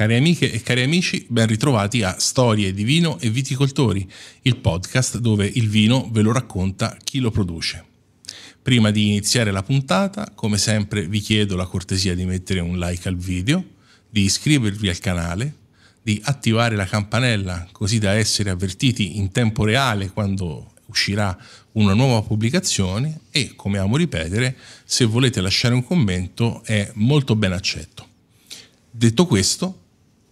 Cari amiche e cari amici, ben ritrovati a Storie di vino e viticoltori, il podcast dove il vino ve lo racconta chi lo produce. Prima di iniziare la puntata, come sempre vi chiedo la cortesia di mettere un like al video, di iscrivervi al canale, di attivare la campanella così da essere avvertiti in tempo reale quando uscirà una nuova pubblicazione e, come amo ripetere, se volete lasciare un commento è molto ben accetto. Detto questo,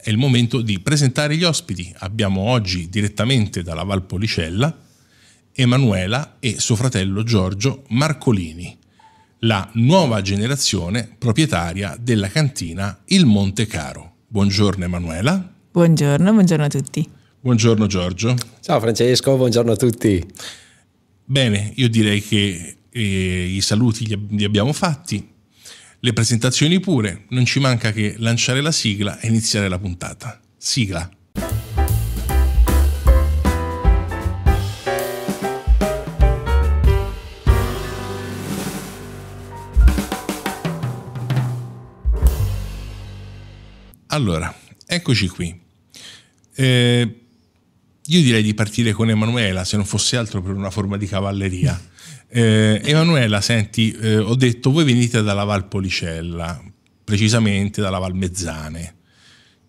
è il momento di presentare gli ospiti. Abbiamo oggi direttamente dalla Valpolicella Emanuela e suo fratello Giorgio Marcolini, la nuova generazione proprietaria della cantina Il Monte Caro. Buongiorno Emanuela. Buongiorno, buongiorno a tutti. Buongiorno Giorgio. Ciao Francesco, buongiorno a tutti. Bene, io direi che eh, i saluti li abbiamo fatti le presentazioni pure, non ci manca che lanciare la sigla e iniziare la puntata. Sigla. Allora, eccoci qui. Eh, io direi di partire con Emanuela, se non fosse altro per una forma di cavalleria. Eh, Emanuela, senti, eh, ho detto voi venite dalla Val Policella, precisamente dalla Val Mezzane.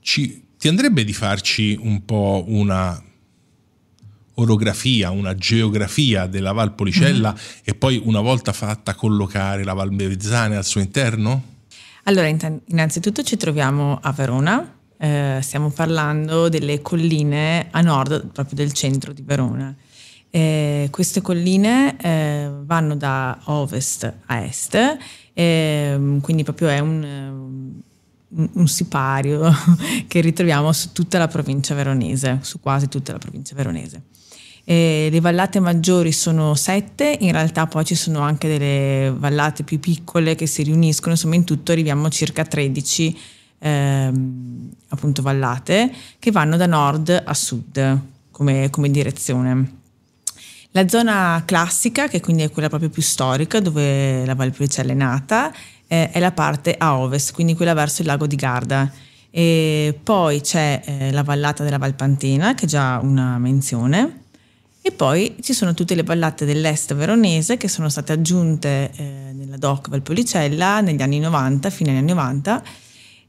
Ci, ti andrebbe di farci un po' una orografia, una geografia della Val Policella mm-hmm. e poi una volta fatta collocare la Val Mezzane al suo interno? Allora, innanzitutto ci troviamo a Verona, eh, stiamo parlando delle colline a nord proprio del centro di Verona. Eh, queste colline eh, vanno da ovest a est, eh, quindi proprio è un, ehm, un, sipario che ritroviamo su tutta la provincia veronese, su quasi tutta la provincia veronese. Eh, le vallate maggiori sono sette, in realtà poi ci sono anche delle vallate più piccole che si riuniscono, insomma in tutto arriviamo a circa 13 ehm, appunto vallate che vanno da nord a sud come, come direzione. La zona classica, che quindi è quella proprio più storica, dove la Valpolicella è nata, eh, è la parte a ovest, quindi quella verso il lago di Garda. E poi c'è eh, la vallata della Valpantina, che è già una menzione, e poi ci sono tutte le vallate dell'est veronese che sono state aggiunte eh, nella DOC Valpolicella negli anni 90, fine anni 90.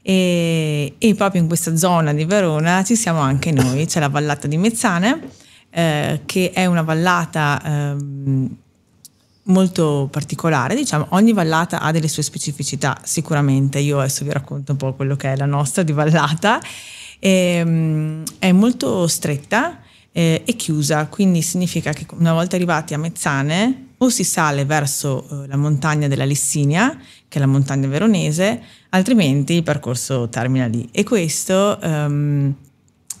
E, e, proprio in questa zona di Verona ci siamo anche noi, c'è la vallata di Mezzane eh, che è una vallata ehm, molto particolare, diciamo, ogni vallata ha delle sue specificità, sicuramente, io adesso vi racconto un po' quello che è la nostra di vallata, ehm, è molto stretta eh, e chiusa, quindi significa che una volta arrivati a Mezzane o si sale verso eh, la montagna della Lissinia, che è la montagna veronese, altrimenti il percorso termina lì. E questo ehm,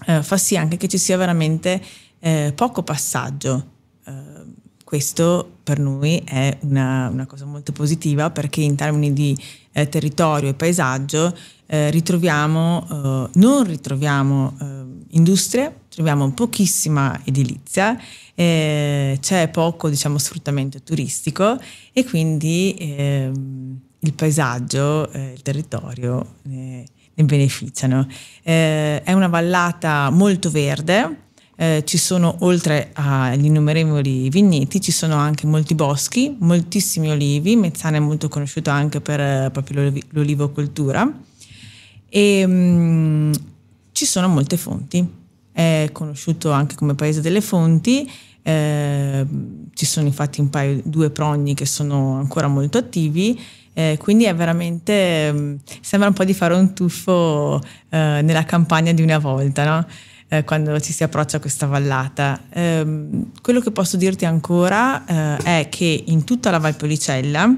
eh, fa sì anche che ci sia veramente eh, poco passaggio. Eh, questo per noi è una, una, cosa molto positiva perché in termini di eh, territorio e paesaggio eh, ritroviamo, eh, non ritroviamo eh, industrie, troviamo pochissima edilizia, c'è poco diciamo, sfruttamento turistico e quindi ehm, il paesaggio, il territorio ne beneficiano. Eh, è una vallata molto verde, eh, ci sono oltre agli innumerevoli vigneti, ci sono anche molti boschi, moltissimi olivi, Mezzana è molto conosciuto anche per eh, proprio l'olivocoltura e mh, mm, ci sono molte fonti, è conosciuto anche come paese delle fonti, eh, ci sono infatti un paio, due progni che sono ancora molto attivi. Eh, quindi è veramente. Mm, sembra un po' di fare un tuffo eh, nella campagna di una volta, no? eh, quando ci si approccia a questa vallata. Eh, quello che posso dirti ancora eh, è che in tutta la Valpolicella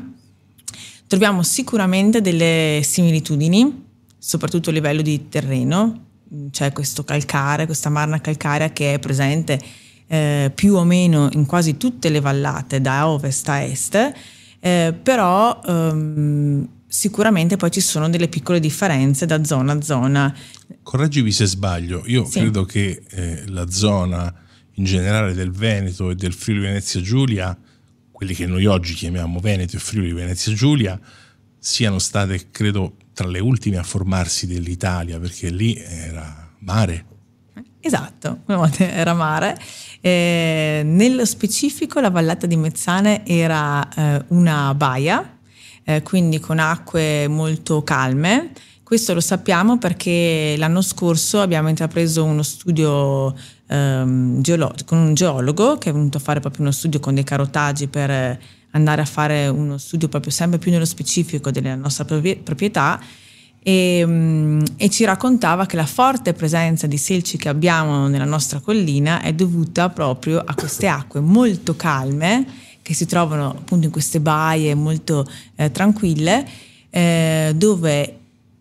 troviamo sicuramente delle similitudini, soprattutto a livello di terreno, c'è questo calcare, questa marna calcarea che è presente eh, più o meno in quasi tutte le vallate da ovest a est, eh, però ehm, sicuramente poi ci sono delle piccole differenze da zona a zona. Correggimi se sbaglio, io sì. credo che eh, la zona in generale del Veneto e del Friuli Venezia Giulia, quelli che noi oggi chiamiamo Veneto e Friuli Venezia Giulia, siano state, credo, tra le ultime a formarsi dell'Italia, perché lì era mare. Esatto, una volta era mare. Eh, nello specifico la vallata di Mezzane era eh, una baia eh, quindi con acque molto calme. Questo lo sappiamo perché l'anno scorso abbiamo intrapreso uno studio ehm, geolo- con un geologo che è venuto a fare proprio uno studio con dei carotaggi per eh, andare a fare uno studio proprio sempre più nello specifico della nostra proprietà e, ehm, e, ci raccontava che la forte presenza di selci che abbiamo nella nostra collina è dovuta proprio a queste acque molto calme che si trovano appunto in queste baie molto eh, tranquille eh, dove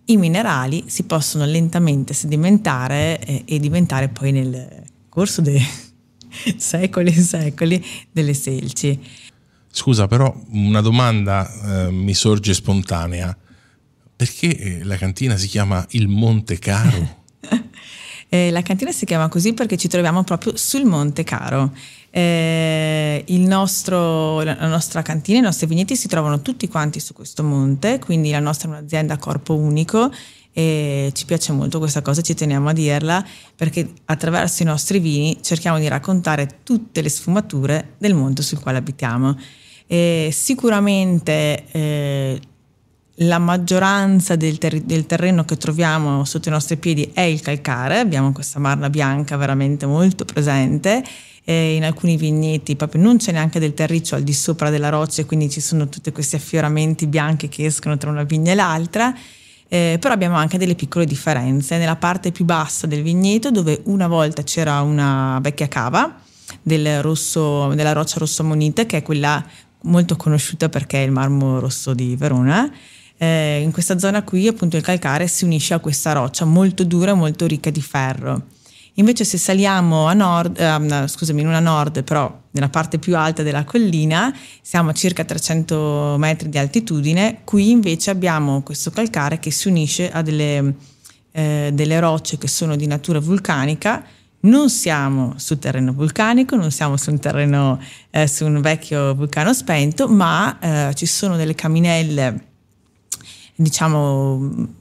i minerali si possono lentamente sedimentare eh, e diventare poi nel corso dei secoli e secoli delle selci. Scusa, però una domanda eh, mi sorge spontanea. Perché eh, la cantina si chiama il Monte Caro? Eh, la cantina si chiama così perché ci troviamo proprio sul Monte Caro eh, nostro, la nostra cantina, i nostri vigneti si trovano tutti quanti su questo monte, quindi la nostra è un'azienda a corpo unico e ci piace molto questa cosa, ci teniamo a dirla, perché attraverso i nostri vini cerchiamo di raccontare tutte le sfumature del monte sul quale abitiamo. E sicuramente eh, la maggioranza del, ter- del, terreno che troviamo sotto i nostri piedi è il calcare, abbiamo questa marna bianca veramente molto presente eh, in alcuni vigneti proprio non c'è neanche del terriccio al di sopra della roccia, e quindi ci sono tutti questi affioramenti bianchi che escono tra una vigna e l'altra. Eh, però abbiamo anche delle piccole differenze. Nella parte più bassa del vigneto, dove una volta c'era una vecchia cava del rosso, della roccia rosso monita, che è quella molto conosciuta perché è il marmo rosso di Verona, eh, in questa zona qui appunto il calcare si unisce a questa roccia molto dura e molto ricca di ferro. Invece se saliamo a nord, eh, scusami, non a nord, però nella parte più alta della collina, siamo a circa 300 metri di altitudine, qui invece abbiamo questo calcare che si unisce a delle, eh, delle rocce che sono di natura vulcanica, non siamo su terreno vulcanico, non siamo su un terreno, eh, su un vecchio vulcano spento, ma eh, ci sono delle caminelle, diciamo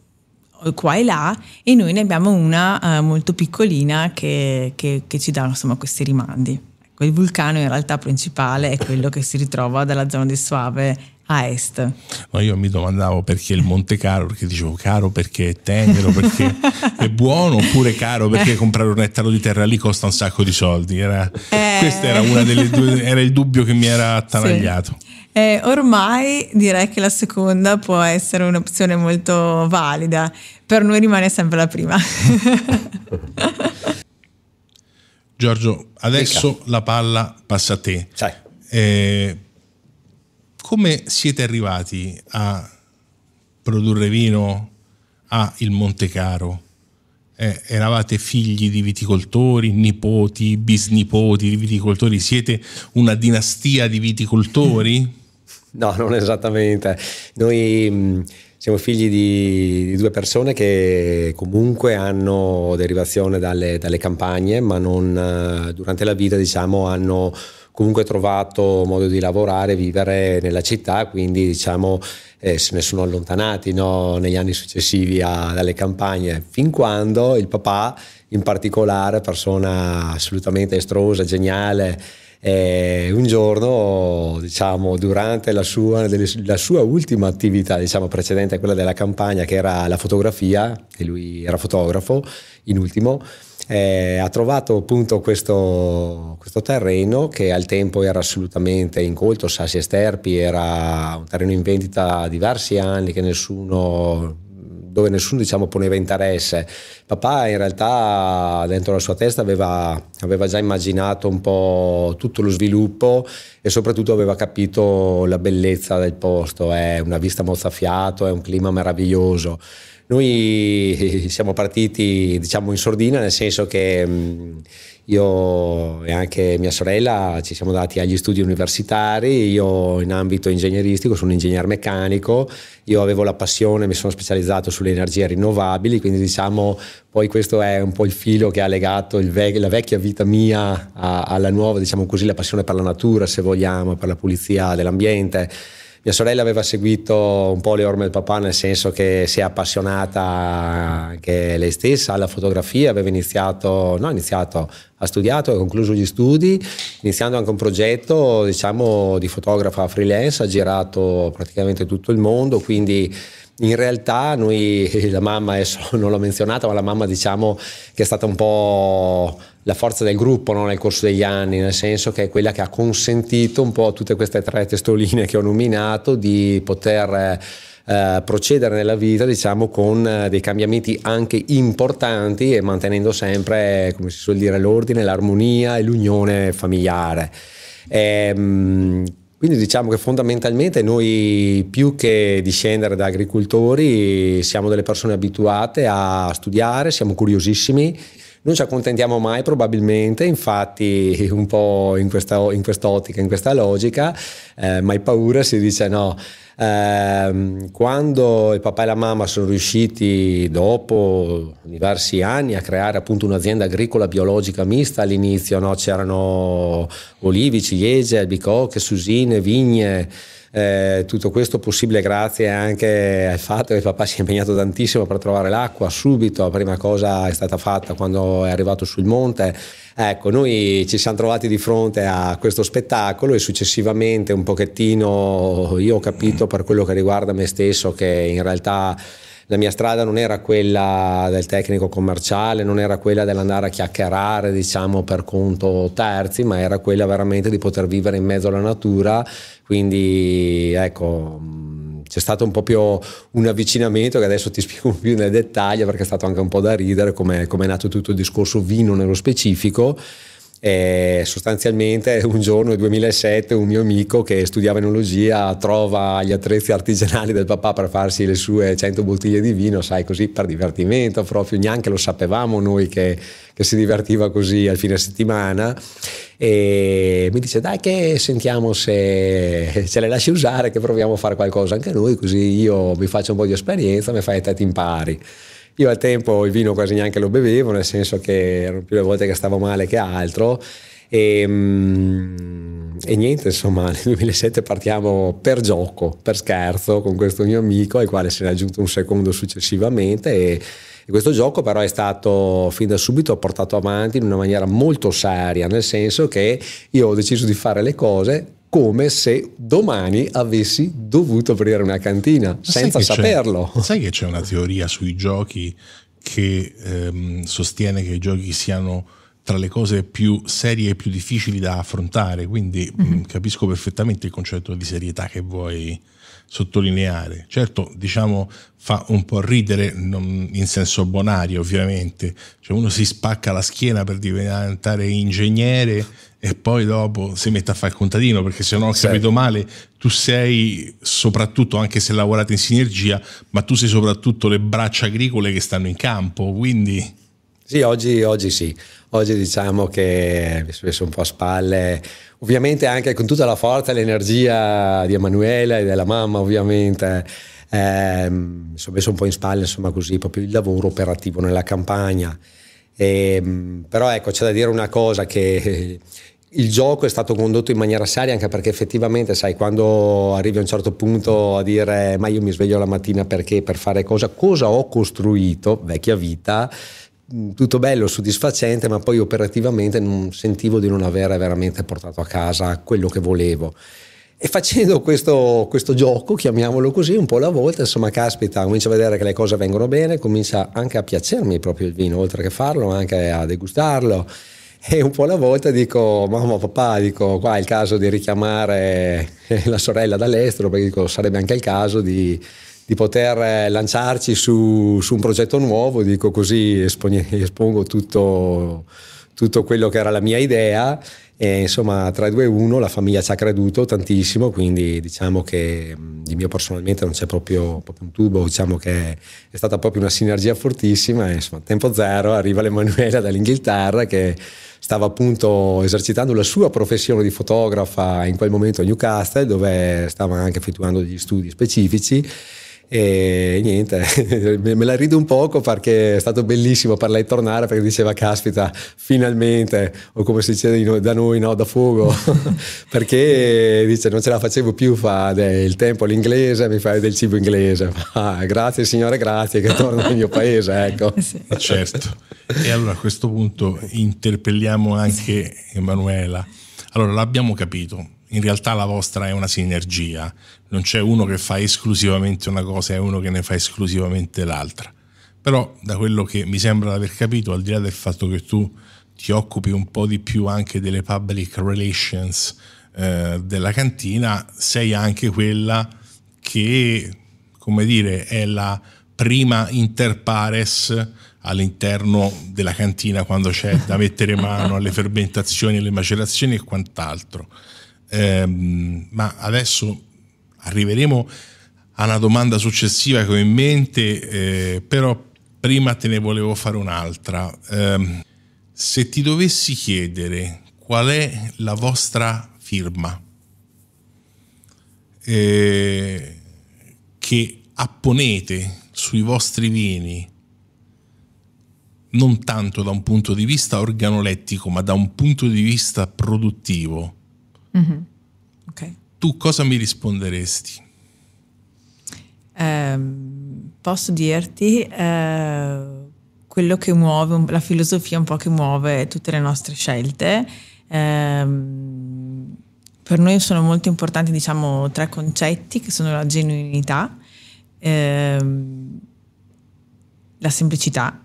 eh, qua e là e noi ne abbiamo una eh, molto piccolina che, che, che ci dà insomma, questi rimandi. Ecco, il vulcano in realtà principale è quello che si ritrova dalla zona di Suave a est. Ma io mi domandavo perché il Monte Caro, perché dicevo caro perché è tenero, perché è buono, oppure caro perché comprare un ettaro di terra lì costa un sacco di soldi. Era, eh. Questo era, due, era il dubbio che mi era attanagliato. Sì. Eh, ormai direi che la seconda può essere un'opzione molto valida, per noi rimane sempre la prima. Giorgio, adesso Dica. la palla passa a te. Eh, come siete arrivati a produrre vino a Il Montecaro? Eh, eravate figli di viticoltori, nipoti, bisnipoti di viticoltori, siete una dinastia di viticoltori? No, non esattamente. Noi mh, mm, siamo figli di, di, due persone che comunque hanno derivazione dalle, dalle campagne, ma non, eh, durante la vita diciamo, hanno comunque trovato modo di lavorare, vivere nella città, quindi diciamo eh, se ne sono allontanati no? negli anni successivi a, dalle campagne, fin quando il papà in particolare, persona assolutamente estrosa, geniale, e un giorno, diciamo, durante la sua, delle, la sua ultima attività, diciamo, precedente a quella della campagna, che era la fotografia, e lui era fotografo, in ultimo, eh, ha trovato appunto questo, questo, terreno che al tempo era assolutamente incolto, sassi e sterpi, era un terreno in vendita da diversi anni che nessuno dove nessuno diciamo, poneva interesse. Papà in realtà dentro la sua testa aveva, aveva, già immaginato un po' tutto lo sviluppo e soprattutto aveva capito la bellezza del posto, è una vista mozzafiato, è un clima meraviglioso. Noi siamo partiti diciamo in sordina nel senso che... Mh, mm, io e anche mia sorella ci siamo dati agli studi universitari, io in ambito ingegneristico sono un ingegnere meccanico, io avevo la passione, mi sono specializzato sulle energie rinnovabili, quindi diciamo poi questo è un po' il filo che ha legato vec- la vecchia vita mia a- alla nuova, diciamo così, la passione per la natura se vogliamo, per la pulizia dell'ambiente mia sorella aveva seguito un po' le orme del papà, nel senso che si è appassionata anche lei stessa alla fotografia, aveva iniziato, no, iniziato ha studiato, ha concluso gli studi, iniziando anche un progetto diciamo, di fotografa freelance, ha girato praticamente tutto il mondo, quindi in realtà noi, la mamma adesso non l'ho menzionata, ma la mamma diciamo che è stata un po' la forza del gruppo no? nel corso degli anni, nel senso che è quella che ha consentito un po' tutte queste tre testoline che ho nominato di poter... Eh, procedere nella vita diciamo con eh, dei cambiamenti anche importanti e mantenendo sempre come si suol dire l'ordine, l'armonia e l'unione familiare. Eh, quindi diciamo che fondamentalmente noi più che discendere da agricoltori siamo delle persone abituate a studiare, siamo curiosissimi, non ci accontentiamo mai probabilmente, infatti un po' in questa, in quest'ottica, in questa logica, eh, mai paura si dice no, Ehm, quando il papà e la mamma sono riusciti dopo diversi anni a creare appunto un'azienda agricola biologica mista, all'inizio no? c'erano olivi, ciliegie, albicocche, susine, vigne eh, tutto questo possibile grazie anche al fatto che papà si è impegnato tantissimo per trovare l'acqua subito, la prima cosa è stata fatta quando è arrivato sul monte. Ecco, noi ci siamo trovati di fronte a questo spettacolo e successivamente un pochettino io ho capito per quello che riguarda me stesso che in realtà la mia strada non era quella del tecnico commerciale, non era quella dell'andare a chiacchierare, diciamo, per conto terzi, ma era quella veramente di poter vivere in mezzo alla natura, quindi ecco mm, c'è stato un po' più un avvicinamento che adesso ti spiego più nel dettaglio perché è stato anche un po' da ridere come è nato tutto il discorso vino nello specifico e eh, sostanzialmente un giorno nel 2007 un mio amico che studiava enologia trova gli attrezzi artigianali del papà per farsi le sue 100 bottiglie di vino, sai così per divertimento proprio, neanche lo sapevamo noi che, che si divertiva così al fine settimana e mi dice dai che sentiamo se ce le lasci usare che proviamo a fare qualcosa anche noi così io mi faccio un po' di esperienza, mi fai e ti impari. Io al tempo il vino quasi neanche lo bevevo, nel senso che erano più le volte che stavo male che altro. E, ehm, e, niente, insomma, nel 2007 partiamo per gioco, per scherzo, con questo mio amico, al quale se ne è aggiunto un secondo successivamente. E, e questo gioco però è stato fin da subito portato avanti in una maniera molto seria, nel senso che io ho deciso di fare le cose come se domani avessi dovuto aprire una cantina, Ma senza sai saperlo. sai che c'è una teoria sui giochi che ehm, sostiene che i giochi siano tra le cose più serie e più difficili da affrontare, quindi mm-hmm. Mm, mh, capisco perfettamente il concetto di serietà che vuoi sottolineare. Certo, diciamo, fa un po' ridere non, in senso bonario, ovviamente. Cioè, uno si spacca la schiena per diventare ingegnere e poi dopo si mette a fare il contadino, perché se non ho certo. capito sì. male, tu sei soprattutto, anche se lavorate in sinergia, ma tu sei soprattutto le braccia agricole che stanno in campo, quindi... Sì, oggi, oggi sì. Oggi diciamo che mi sono messo un po' a spalle, ovviamente anche con tutta la forza e l'energia di Emanuele e della mamma ovviamente. Eh, mi sono messo un po' in spalle, insomma, così proprio il lavoro operativo nella campagna. E, ehm, però ecco, c'è da dire una cosa che il gioco è stato condotto in maniera seria anche perché effettivamente, sai, quando arrivi a un certo punto a dire ma io mi sveglio la mattina perché per fare cosa, cosa ho costruito, vecchia vita, Mm, tutto bello, soddisfacente, ma poi operativamente non sentivo di non avere veramente portato a casa quello che volevo. E facendo questo, questo, gioco, chiamiamolo così, un po' alla volta, insomma, caspita, comincio a vedere che le cose vengono bene, comincia anche a piacermi proprio il vino, oltre che farlo, anche a degustarlo. E un po' alla volta dico, mamma, papà, dico, qua è il caso di richiamare eh, la sorella dall'estero, perché dico, sarebbe anche il caso di di poter eh, lanciarci su, su, un progetto nuovo, dico così espongo tutto, tutto quello che era la mia idea e insomma, tra 2 e 1 la famiglia ci ha creduto tantissimo, quindi diciamo che di mio personalmente non c'è proprio, proprio un tubo, diciamo che è stata proprio una sinergia fortissima. E, insomma, tempo zero arriva l'Emanuela dall'Inghilterra che stava appunto esercitando la sua professione di fotografa in quel momento a Newcastle, dove stava anche effettuando degli studi specifici e niente, me la rido un poco perché è stato bellissimo per lei tornare perché diceva caspita, finalmente, o come si dice da noi, no, da fuoco, perché dice non ce la facevo più, fa del tempo l'inglese, mi fai del cibo inglese, fa, ah, grazie signore, grazie che torno nel mio paese, ecco. Certo, e allora a questo punto interpelliamo anche Emanuela. Allora, l'abbiamo capito, in realtà la vostra è una sinergia, non c'è uno che fa esclusivamente una cosa e uno che ne fa esclusivamente l'altra. Però da quello che mi sembra di aver capito, al di là del fatto che tu ti occupi un po' di più anche delle public relations eh, della cantina, sei anche quella che, come dire, è la prima inter pares all'interno della cantina quando c'è da mettere mano alle fermentazioni, alle macerazioni e quant'altro ehm, ma adesso arriveremo a una domanda successiva che ho in mente, eh, però prima te ne volevo fare un'altra. Eh, se ti dovessi chiedere qual è la vostra firma eh, che apponete sui vostri vini, non tanto da un punto di vista organolettico, ma da un punto di vista produttivo, Mm-hmm. Okay. Tu cosa mi risponderesti? Eh, posso dirti eh, quello che muove, la filosofia un po' che muove tutte le nostre scelte. Eh, per noi sono molto importanti diciamo, tre concetti che sono la genuinità, ehm, la semplicità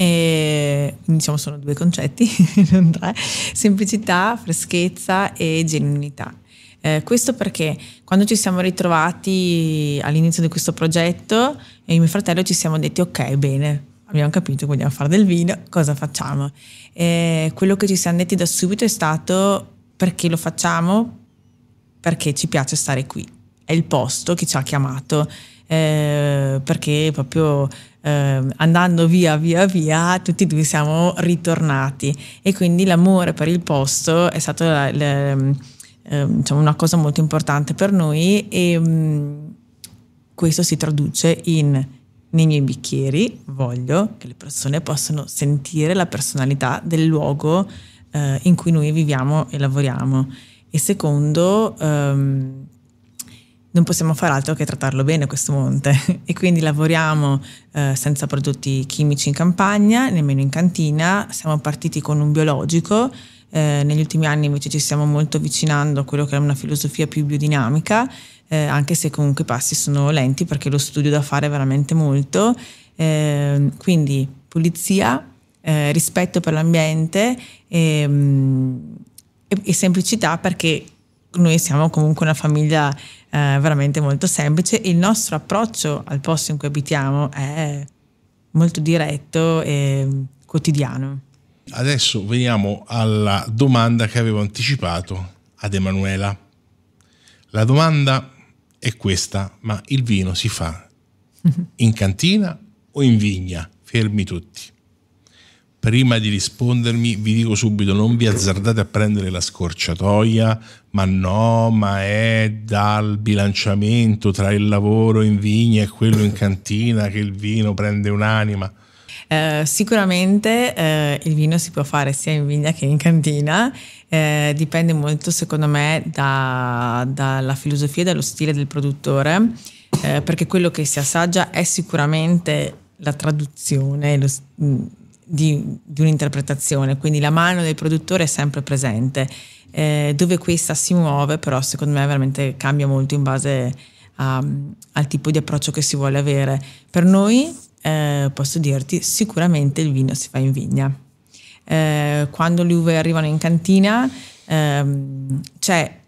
e, diciamo sono due concetti, non tre, semplicità, freschezza e genuinità. Eh, questo perché quando ci siamo ritrovati all'inizio di questo progetto, io e mio fratello ci siamo detti ok, bene, abbiamo capito che vogliamo fare del vino, cosa facciamo? Eh, quello che ci siamo detti da subito è stato perché lo facciamo, perché ci piace stare qui, è il posto che ci ha chiamato, eh, perché proprio eh, andando via via via tutti e due siamo ritornati e quindi l'amore per il posto è stato la, la, eh, diciamo una cosa molto importante per noi e mh, mm, questo si traduce in nei miei bicchieri voglio che le persone possano sentire la personalità del luogo eh, in cui noi viviamo e lavoriamo e secondo ehm, non possiamo fare altro che trattarlo bene questo monte e quindi lavoriamo eh, senza prodotti chimici in campagna, nemmeno in cantina, siamo partiti con un biologico, eh, negli ultimi anni invece ci stiamo molto avvicinando a quello che è una filosofia più biodinamica, eh, anche se comunque i passi sono lenti perché lo studio da fare è veramente molto, ehm, quindi pulizia, eh, rispetto per l'ambiente e, ehm, e, e semplicità perché noi siamo comunque una famiglia eh, veramente molto semplice. Il nostro approccio al posto in cui abitiamo è molto diretto e quotidiano. Adesso veniamo alla domanda che avevo anticipato ad Emanuela. La domanda è questa, ma il vino si fa in cantina o in vigna? Fermi tutti. Prima di rispondermi vi dico subito non vi azzardate a prendere la scorciatoia, ma no, ma è dal bilanciamento tra il lavoro in vigna e quello in cantina che il vino prende un'anima. Eh, sicuramente eh, il vino si può fare sia in vigna che in cantina, eh, dipende molto secondo me da, dalla filosofia e dallo stile del produttore, eh, perché quello che si assaggia è sicuramente la traduzione lo, di, di un'interpretazione, quindi la mano del produttore è sempre presente eh, dove questa si muove però secondo me veramente cambia molto in base a, ehm, al tipo di approccio che si vuole avere. Per noi eh, posso dirti sicuramente il vino si fa in vigna. Eh, quando le uve arrivano in cantina ehm, c'è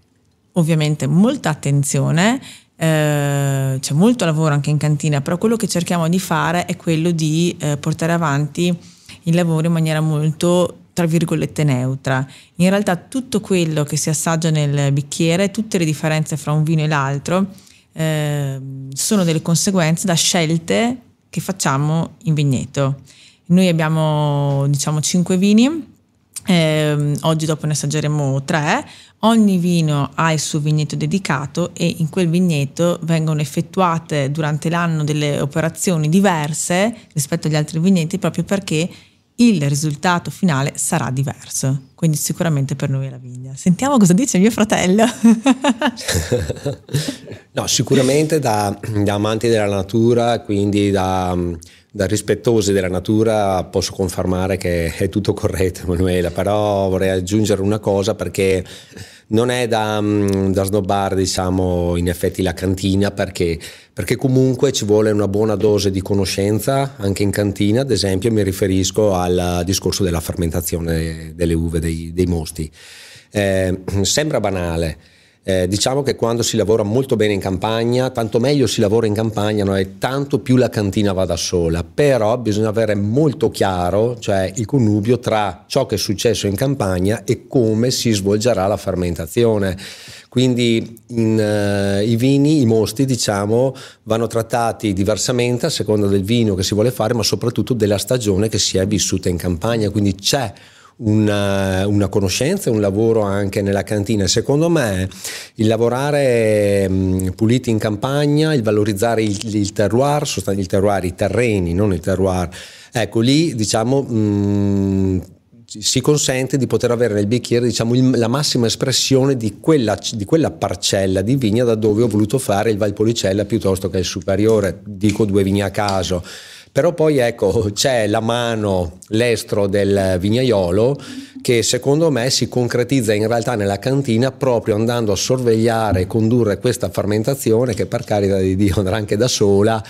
ovviamente molta attenzione, eh, c'è molto lavoro anche in cantina, però quello che cerchiamo di fare è quello di eh, portare avanti il lavoro in maniera molto tra virgolette neutra. In realtà tutto quello che si assaggia nel bicchiere, tutte le differenze fra un vino e l'altro, eh, sono delle conseguenze da scelte che facciamo in vigneto. Noi abbiamo diciamo cinque vini, eh, oggi dopo ne assaggeremo tre, Ogni vino ha il suo vigneto dedicato e in quel vigneto vengono effettuate durante l'anno delle operazioni diverse rispetto agli altri vigneti proprio perché il risultato finale sarà diverso. Quindi sicuramente per noi è la vigna. Sentiamo cosa dice mio fratello. no, sicuramente da, da, amanti della natura, quindi da, da, rispettosi della natura, posso confermare che è tutto corretto, Emanuela. però vorrei aggiungere una cosa perché non è da, mm, da snobbare diciamo, in effetti la cantina perché, perché, comunque ci vuole una buona dose di conoscenza anche in cantina, ad esempio mi riferisco al discorso della fermentazione delle uve dei, dei mosti. Eh, sembra banale, eh, diciamo che quando si lavora molto bene in campagna, tanto meglio si lavora in campagna no? e tanto più la cantina va da sola, però bisogna avere molto chiaro cioè, il connubio tra ciò che è successo in campagna e come si svolgerà la fermentazione. Quindi in, eh, i vini, i mosti, diciamo, vanno trattati diversamente a seconda del vino che si vuole fare, ma soprattutto della stagione che si è vissuta in campagna. Quindi c'è una, eh, una conoscenza e un lavoro anche nella cantina. Secondo me il lavorare mm, puliti in campagna, il valorizzare il, il terroir, il terroir, i terreni, non il terroir, ecco lì diciamo... Mh, mm, si consente di poter avere nel bicchiere diciamo, il, la massima espressione di quella, di quella, parcella di vigna da dove ho voluto fare il Valpolicella piuttosto che il superiore, dico due vigne a caso. Però poi ecco, c'è la mano, l'estro del vignaiolo che secondo me si concretizza in realtà nella cantina proprio andando a sorvegliare e condurre questa fermentazione che per carità di Dio andrà anche da sola,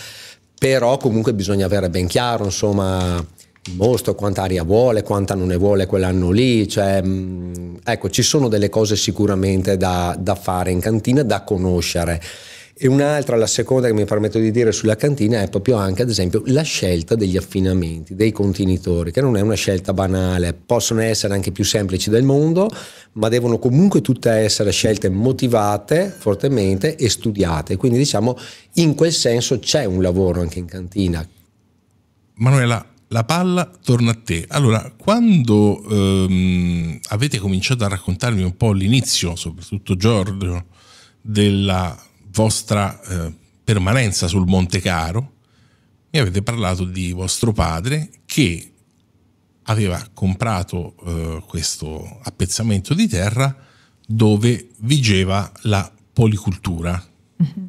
però comunque bisogna avere ben chiaro, insomma, il mostro, quanta aria vuole, quanta non ne vuole quell'anno lì. Cioè, mm, ecco, ci sono delle cose sicuramente da, da fare in cantina, da conoscere. E un'altra, la seconda che mi permetto di dire sulla cantina è proprio anche ad esempio la scelta degli affinamenti, dei contenitori, che non è una scelta banale, possono essere anche più semplici del mondo, ma devono comunque tutte essere scelte motivate fortemente e studiate. Quindi diciamo in quel senso c'è un lavoro anche in cantina. Manuela, la palla torna a te. Allora, quando ehm, avete cominciato a raccontarmi un po' l'inizio, soprattutto Giorgio, della vostra eh, permanenza sul Monte Caro, mi avete parlato di vostro padre che aveva comprato eh, questo appezzamento di terra dove vigeva la policultura. Mm-hmm.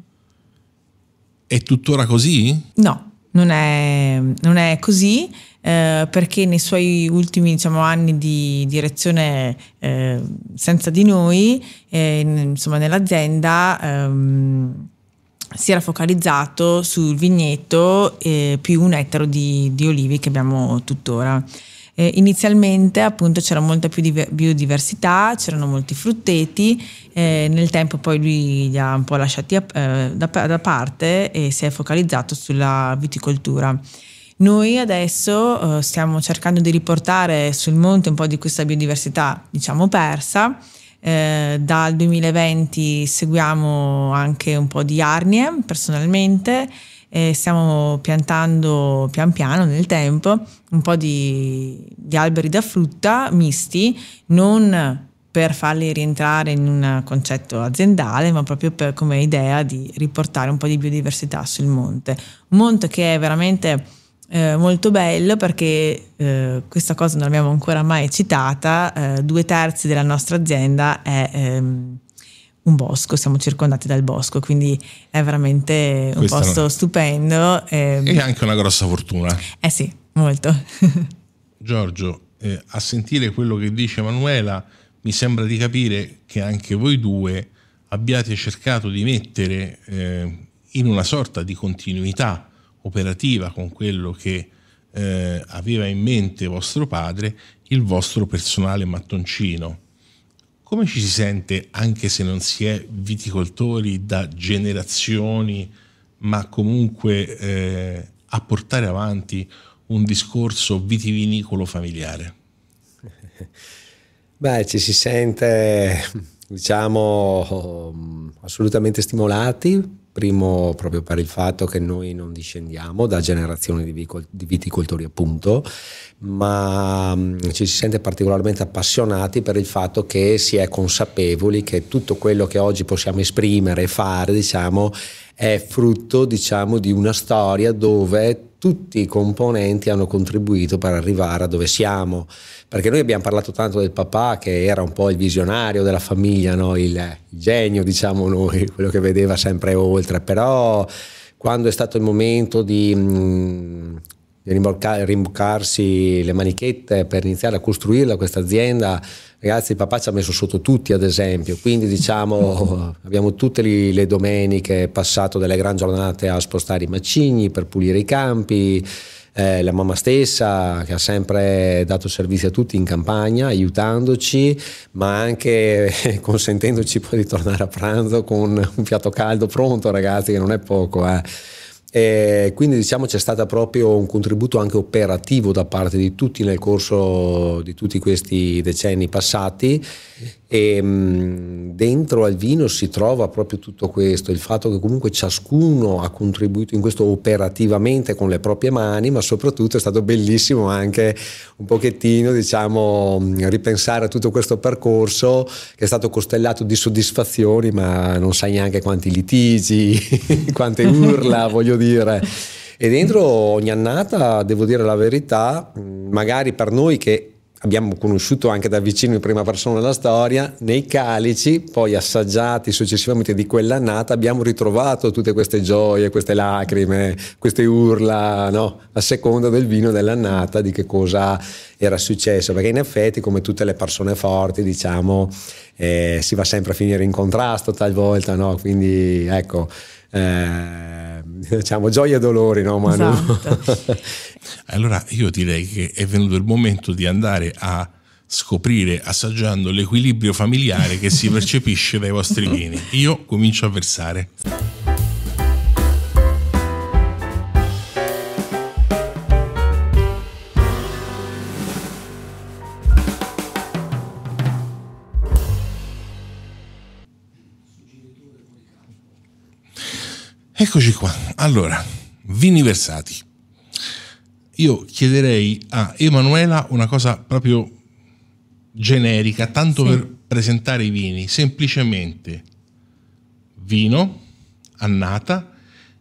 È tuttora così? No, non è, non è così. Eh, perché nei suoi ultimi diciamo, anni di direzione eh, senza di noi, eh, insomma, nell'azienda, ehm, si era focalizzato sul vigneto eh, più un ettaro di, di olivi che abbiamo tuttora eh, inizialmente appunto c'era molta più biodiversità, c'erano molti frutteti, eh, nel tempo poi lui li ha un po' lasciati eh, da, da, parte e si è focalizzato sulla viticoltura. Noi adesso eh, stiamo cercando di riportare sul monte un po' di questa biodiversità, diciamo, persa. Eh, dal 2020 seguiamo anche un po' di arnie personalmente e stiamo piantando pian piano nel tempo un po' di, di alberi da frutta misti, non per farli rientrare in un concetto aziendale, ma proprio per, come idea di riportare un po' di biodiversità sul monte. Un monte che è veramente eh, molto bello perché eh, questa cosa non l'abbiamo ancora mai citata, eh, due terzi della nostra azienda è ehm, un bosco, siamo circondati dal bosco, quindi è veramente un questa posto non... stupendo. Ehm. E anche una grossa fortuna. Eh sì, molto. Giorgio, eh, a sentire quello che dice Manuela, mi sembra di capire che anche voi due abbiate cercato di mettere eh, in una sorta di continuità operativa con quello che eh, aveva in mente vostro padre il vostro personale mattoncino. Come ci si sente anche se non si è viticoltori da generazioni, ma comunque eh, a portare avanti un discorso vitivinicolo familiare? Beh, ci si sente, diciamo, assolutamente stimolati Primo proprio per il fatto che noi non discendiamo da generazioni di viticoltori appunto, ma mm, ci si sente particolarmente appassionati per il fatto che si è consapevoli che tutto quello che oggi possiamo esprimere e fare, diciamo, è frutto diciamo, di una storia dove tutti i componenti hanno contribuito per arrivare a dove siamo, perché noi abbiamo parlato tanto del papà che era un po' il visionario della famiglia, no? il, genio diciamo noi, quello che vedeva sempre oltre, però quando è stato il momento di... Mm, di rimboccarsi le manichette per iniziare a costruirla questa azienda Ragazzi, il papà ci ha messo sotto tutti, ad esempio, quindi diciamo abbiamo tutte le domeniche passato delle gran giornate a spostare i macigni per pulire i campi. Eh, la mamma stessa che ha sempre dato servizio a tutti in campagna, aiutandoci, ma anche consentendoci poi di tornare a pranzo con un piatto caldo pronto, ragazzi, che non è poco. Eh. E quindi diciamo c'è stato proprio un contributo anche operativo da parte di tutti nel corso di tutti questi decenni passati e ehm, dentro al vino si trova proprio tutto questo, il fatto che comunque ciascuno ha contribuito in questo operativamente con le proprie mani, ma soprattutto è stato bellissimo anche un pochettino, diciamo, ripensare a tutto questo percorso che è stato costellato di soddisfazioni, ma non sai neanche quanti litigi, quante urla, voglio dire. E dentro ogni annata, devo dire la verità, magari per noi che abbiamo conosciuto anche da vicino in prima persona la storia, nei calici poi assaggiati successivamente di quell'annata abbiamo ritrovato tutte queste gioie, queste lacrime, queste urla, no? a seconda del vino dell'annata, di che cosa era successo, perché in effetti come tutte le persone forti diciamo eh, si va sempre a finire in contrasto talvolta, no? quindi ecco... Eh, diciamo, gioia e dolori, no Manu? Esatto. allora io direi che è venuto il momento di andare a scoprire assaggiando l'equilibrio familiare che si percepisce dai vostri vini. Io comincio a versare. Eccoci qua. Allora, vini versati. Io chiederei a Emanuela una cosa proprio generica, tanto sì. per presentare i vini, semplicemente vino, annata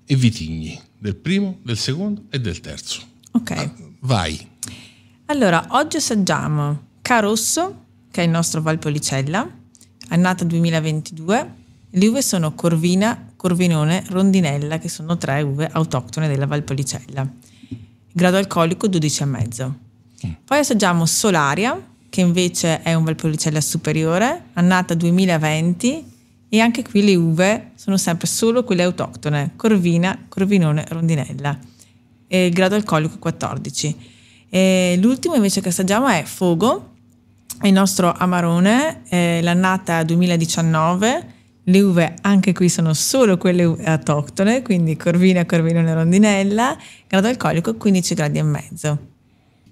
e vitigni, del primo, del secondo e del terzo. Ok. Ah, vai. Allora, oggi assaggiamo Carosso, che è il nostro Valpolicella, annata 2022. Le uve sono Corvina, Corvinone, Rondinella, che sono tre uve autoctone della Valpolicella. Grado alcolico 12,5. Mm. Poi assaggiamo Solaria, che invece è un Valpolicella superiore, annata 2020 e anche qui le uve sono sempre solo quelle autoctone, Corvina, Corvinone, Rondinella. E il grado alcolico 14. E l'ultimo invece che assaggiamo è Fogo, è il nostro amarone, eh, l'annata 2019 le uve anche qui sono solo quelle autoctone, quindi Corvina, Corvinone, Rondinella, grado alcolico 15 gradi e mezzo.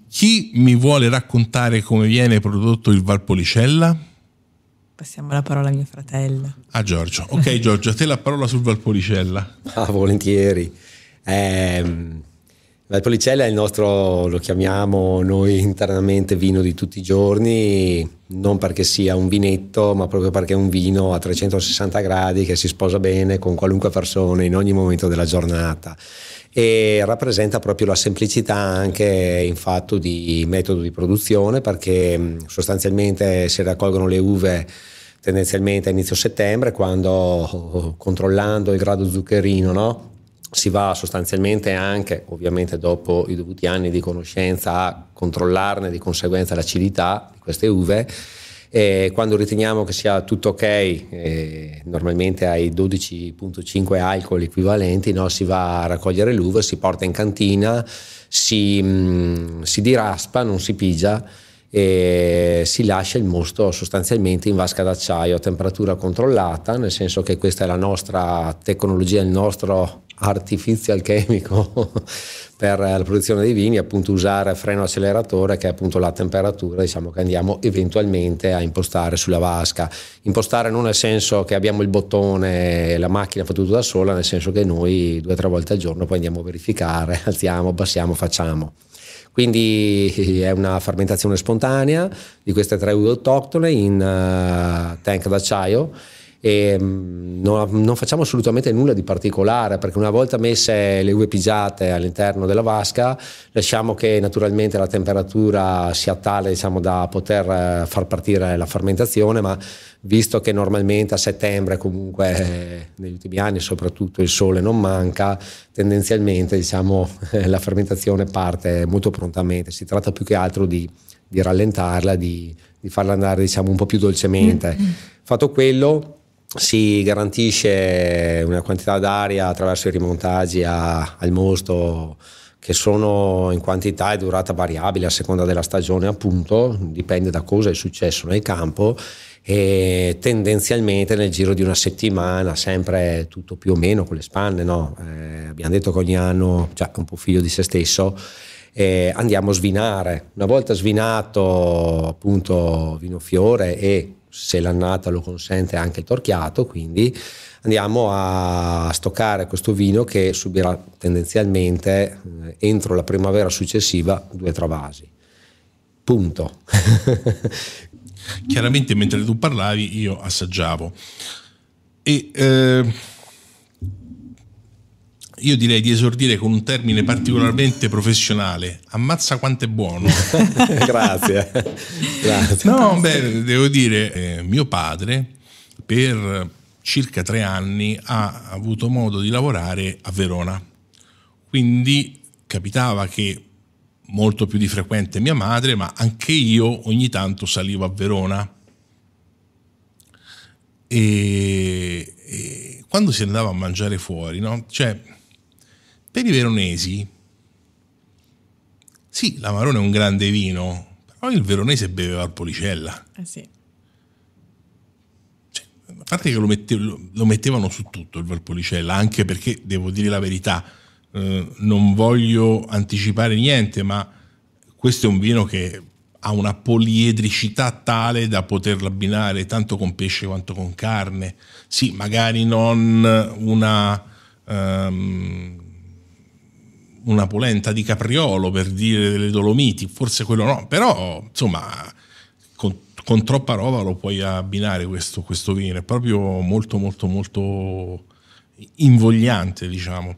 Chi mi vuole raccontare come viene prodotto il Valpolicella? Passiamo la parola a mio fratello. A Giorgio. Ok Giorgio, a te la parola sul Valpolicella. Ah, volentieri. Ehm... Beh, Policella è il nostro, lo chiamiamo noi internamente vino di tutti i giorni, non perché sia un vinetto, ma proprio perché è un vino a 360 gradi che si sposa bene con qualunque persona in ogni momento della giornata e rappresenta proprio la semplicità anche in fatto di metodo di produzione perché mm, sostanzialmente si raccolgono le uve tendenzialmente a inizio settembre quando oh, oh, controllando il grado zuccherino no? si va sostanzialmente anche, ovviamente dopo i dovuti anni di conoscenza, a controllarne di conseguenza l'acidità di queste uve. E quando riteniamo che sia tutto ok, eh, normalmente ai 12,5 alcol equivalenti, no, si va a raccogliere l'uva, si porta in cantina, si, mh, mm, si diraspa, non si pigia e si lascia il mosto sostanzialmente in vasca d'acciaio a temperatura controllata, nel senso che questa è la nostra tecnologia, il nostro artificio alchemico per eh, la produzione dei vini, appunto usare freno acceleratore che è appunto la temperatura diciamo, che andiamo eventualmente a impostare sulla vasca. Impostare non nel senso che abbiamo il bottone e la macchina fa tutto da sola, nel senso che noi due o tre volte al giorno poi andiamo a verificare, alziamo, abbassiamo, facciamo. Quindi è una fermentazione spontanea di queste tre uve autoctone in uh, tank d'acciaio e mm, non, non, facciamo assolutamente nulla di particolare perché una volta messe le uve pigiate all'interno della vasca lasciamo che naturalmente la temperatura sia tale diciamo, da poter eh, far partire la fermentazione ma visto che normalmente a settembre comunque eh, negli ultimi anni soprattutto il sole non manca tendenzialmente diciamo, la fermentazione parte molto prontamente si tratta più che altro di, di rallentarla di, di farla andare diciamo, un po' più dolcemente mm, mm. fatto quello si garantisce una quantità d'aria attraverso i rimontaggi a, al mosto che sono in quantità e durata variabile a seconda della stagione, appunto, dipende da cosa è successo nel campo e tendenzialmente nel giro di una settimana, sempre tutto più o meno con le spanne, no? eh, abbiamo detto che ogni anno, cioè un po' figlio di se stesso, eh, andiamo a svinare. Una volta svinato appunto vino fiore e se l'annata lo consente anche torchiato, quindi andiamo a stoccare questo vino che subirà tendenzialmente eh, entro la primavera successiva due travasi. Punto. Chiaramente mentre tu parlavi io assaggiavo e eh io direi di esordire con un termine particolarmente professionale. Ammazza quanto è buono. grazie. grazie. No, beh, devo dire, eh, mio padre per circa tre anni ha avuto modo di lavorare a Verona. Quindi capitava che molto più di frequente mia madre, ma anche io ogni tanto salivo a Verona. E, e quando si andava a mangiare fuori, no? cioè, per i veronesi, sì, l'Amarone è un grande vino, però il veronese beveva il policella. Eh sì. Cioè, a parte che lo, mette, lo, mettevano su tutto il Valpolicella, anche perché, devo dire la verità, eh, non voglio anticipare niente, ma questo è un vino che ha una poliedricità tale da poterlo abbinare tanto con pesce quanto con carne. Sì, magari non una um, una polenta di capriolo per dire delle Dolomiti, forse quello no, però insomma con, con troppa roba lo puoi abbinare questo, questo, vino, è proprio molto molto molto invogliante diciamo.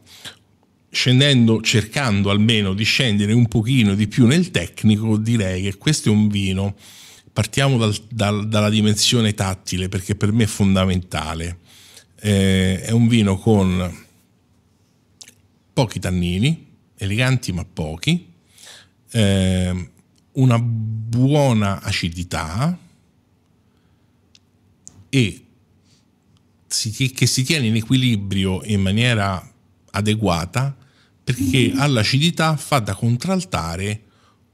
Scendendo, cercando almeno di scendere un pochino di più nel tecnico, direi che questo è un vino, partiamo dal, dal, dalla dimensione tattile perché per me è fondamentale, eh, è un vino con pochi tannini, eleganti ma pochi, eh, una buona acidità e si, che si tiene in equilibrio in maniera adeguata perché all'acidità fa da contraltare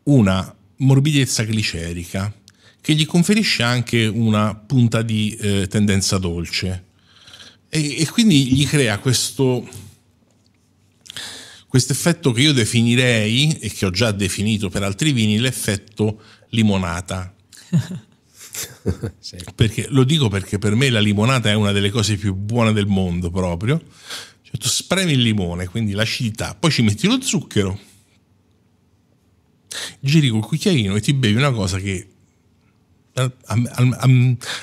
una morbidezza glicerica che gli conferisce anche una punta di eh, tendenza dolce e, e quindi gli crea questo questo effetto che io definirei e che ho già definito per altri vini l'effetto limonata. perché, lo dico perché per me la limonata è una delle cose più buone del mondo proprio. Cioè, tu spremi il limone, quindi l'acidità, poi ci metti lo zucchero, giri col cucchiaino e ti bevi una cosa che eh, a, a,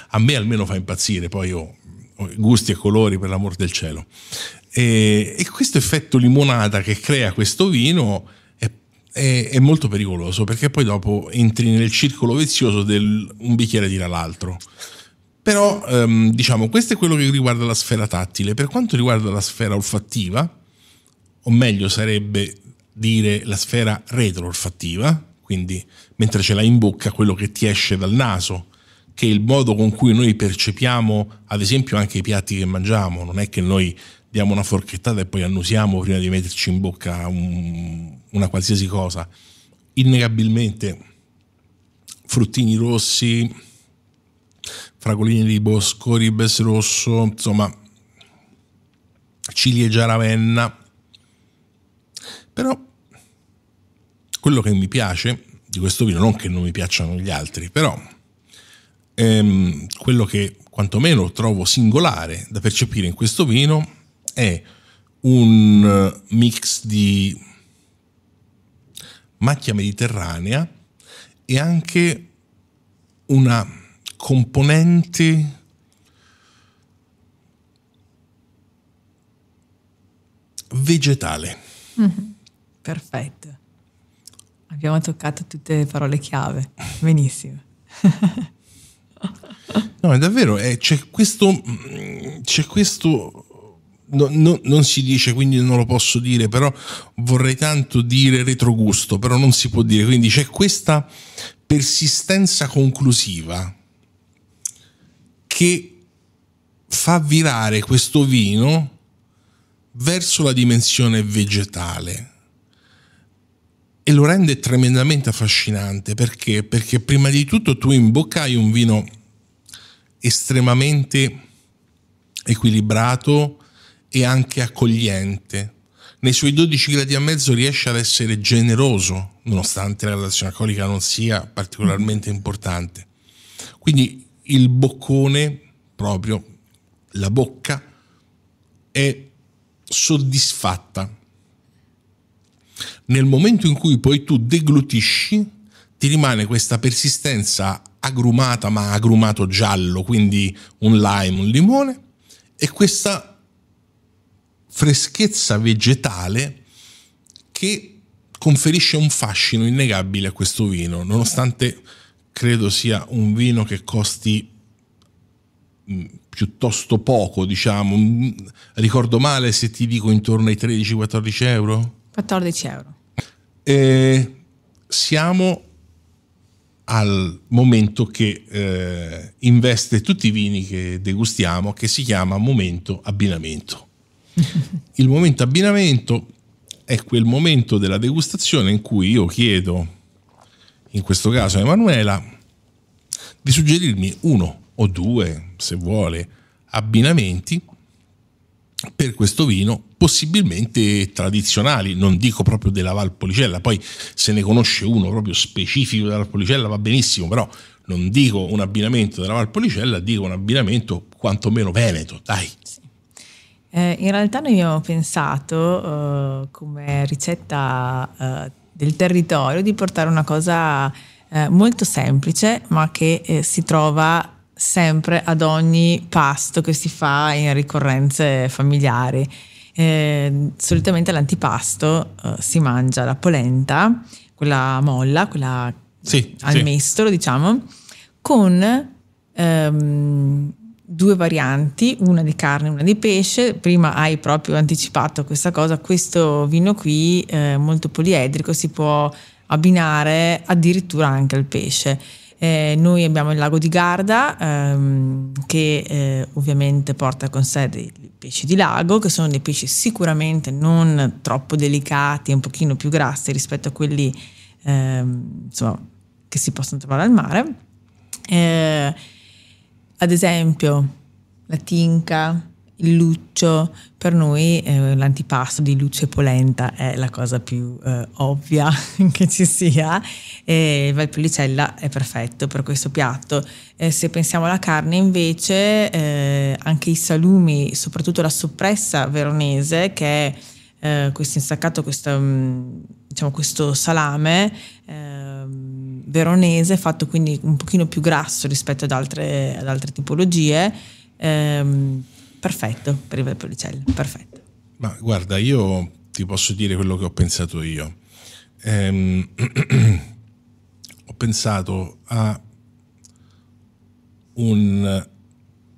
a me almeno fa impazzire, poi ho gusti e colori per l'amor del cielo. E, e questo effetto limonata che crea questo vino è, è, è, molto pericoloso perché poi dopo entri nel circolo vizioso del un bicchiere tira l'altro. Però ehm, diciamo, questo è quello che riguarda la sfera tattile. Per quanto riguarda la sfera olfattiva, o meglio sarebbe dire la sfera retroolfattiva, quindi mentre ce l'hai in bocca quello che ti esce dal naso, che è il modo con cui noi percepiamo, ad esempio, anche i piatti che mangiamo, non è che noi diamo una forchettata e poi annusiamo prima di metterci in bocca un, una qualsiasi cosa. Innegabilmente fruttini rossi, fragolini di bosco, ribes rosso, insomma ciliegia ravenna. Però quello che mi piace di questo vino, non che non mi piacciono gli altri, però ehm, quello che quantomeno trovo singolare da percepire in questo vino è è un eh, mix di macchia mediterranea e anche una componente vegetale. Mm-hmm. Perfetto. Abbiamo toccato tutte le parole chiave. Benissimo. no, è davvero, è, eh, c'è, questo, mm, c'è questo no, no, non si dice, quindi non lo posso dire, però vorrei tanto dire retrogusto, però non si può dire, quindi c'è questa persistenza conclusiva che fa virare questo vino verso la dimensione vegetale e lo rende tremendamente affascinante perché? perché prima di tutto tu imboccai un vino estremamente equilibrato e anche accogliente. Nei suoi 12 gradi e mezzo riesce ad essere generoso, nonostante la relazione alcolica non sia particolarmente importante. Quindi il boccone, proprio la bocca, è soddisfatta. Nel momento in cui poi tu deglutisci, ti rimane questa persistenza agrumata, ma agrumato giallo, quindi un lime, un limone, e questa freschezza vegetale che conferisce un fascino innegabile a questo vino, nonostante credo sia un vino che costi mm, piuttosto poco, diciamo, mm, ricordo male se ti dico intorno ai 13-14 euro? 14 euro. E eh, siamo al momento che eh, investe tutti i vini che degustiamo, che si chiama momento abbinamento. Il momento abbinamento è quel momento della degustazione in cui io chiedo, in questo caso a Emanuela, di suggerirmi uno o due, se vuole, abbinamenti per questo vino possibilmente tradizionali, non dico proprio della Valpolicella, poi se ne conosce uno proprio specifico della Valpolicella va benissimo, però non dico un abbinamento della Valpolicella, dico un abbinamento quantomeno veneto, dai. Sì. Eh, in realtà noi abbiamo pensato eh, come ricetta eh, del territorio di portare una cosa eh, molto semplice ma che eh, si trova sempre ad ogni pasto che si fa in ricorrenze familiari. Eh, solitamente all'antipasto si mangia la polenta, quella molla, quella sì, al sì. mestolo diciamo, con ehm, due varianti, una di carne e una di pesce. Prima hai proprio anticipato questa cosa, questo vino qui eh, molto poliedrico si può abbinare addirittura anche al pesce. Eh, noi abbiamo il lago di Garda ehm, che eh, ovviamente porta con sé dei pesci di lago che sono dei pesci sicuramente non troppo delicati, un pochino più grassi rispetto a quelli ehm, insomma, che si possono trovare al mare. Eh, ad esempio, la tinca, il luccio, per noi eh, l'antipasto di luccio e polenta è la cosa più eh, ovvia che ci sia e il valpolicella è perfetto per questo piatto. Eh, se pensiamo alla carne invece eh, anche i salumi, soprattutto la soppressa veronese che è eh, questo insaccato, questo, mm, diciamo, questo salame ehm, veronese, fatto quindi un pochino più grasso rispetto ad altre, ad altre tipologie. Ehm, perfetto per il Policella, perfetto. Ma guarda, io ti posso dire quello che ho pensato io. Ehm, ho pensato a un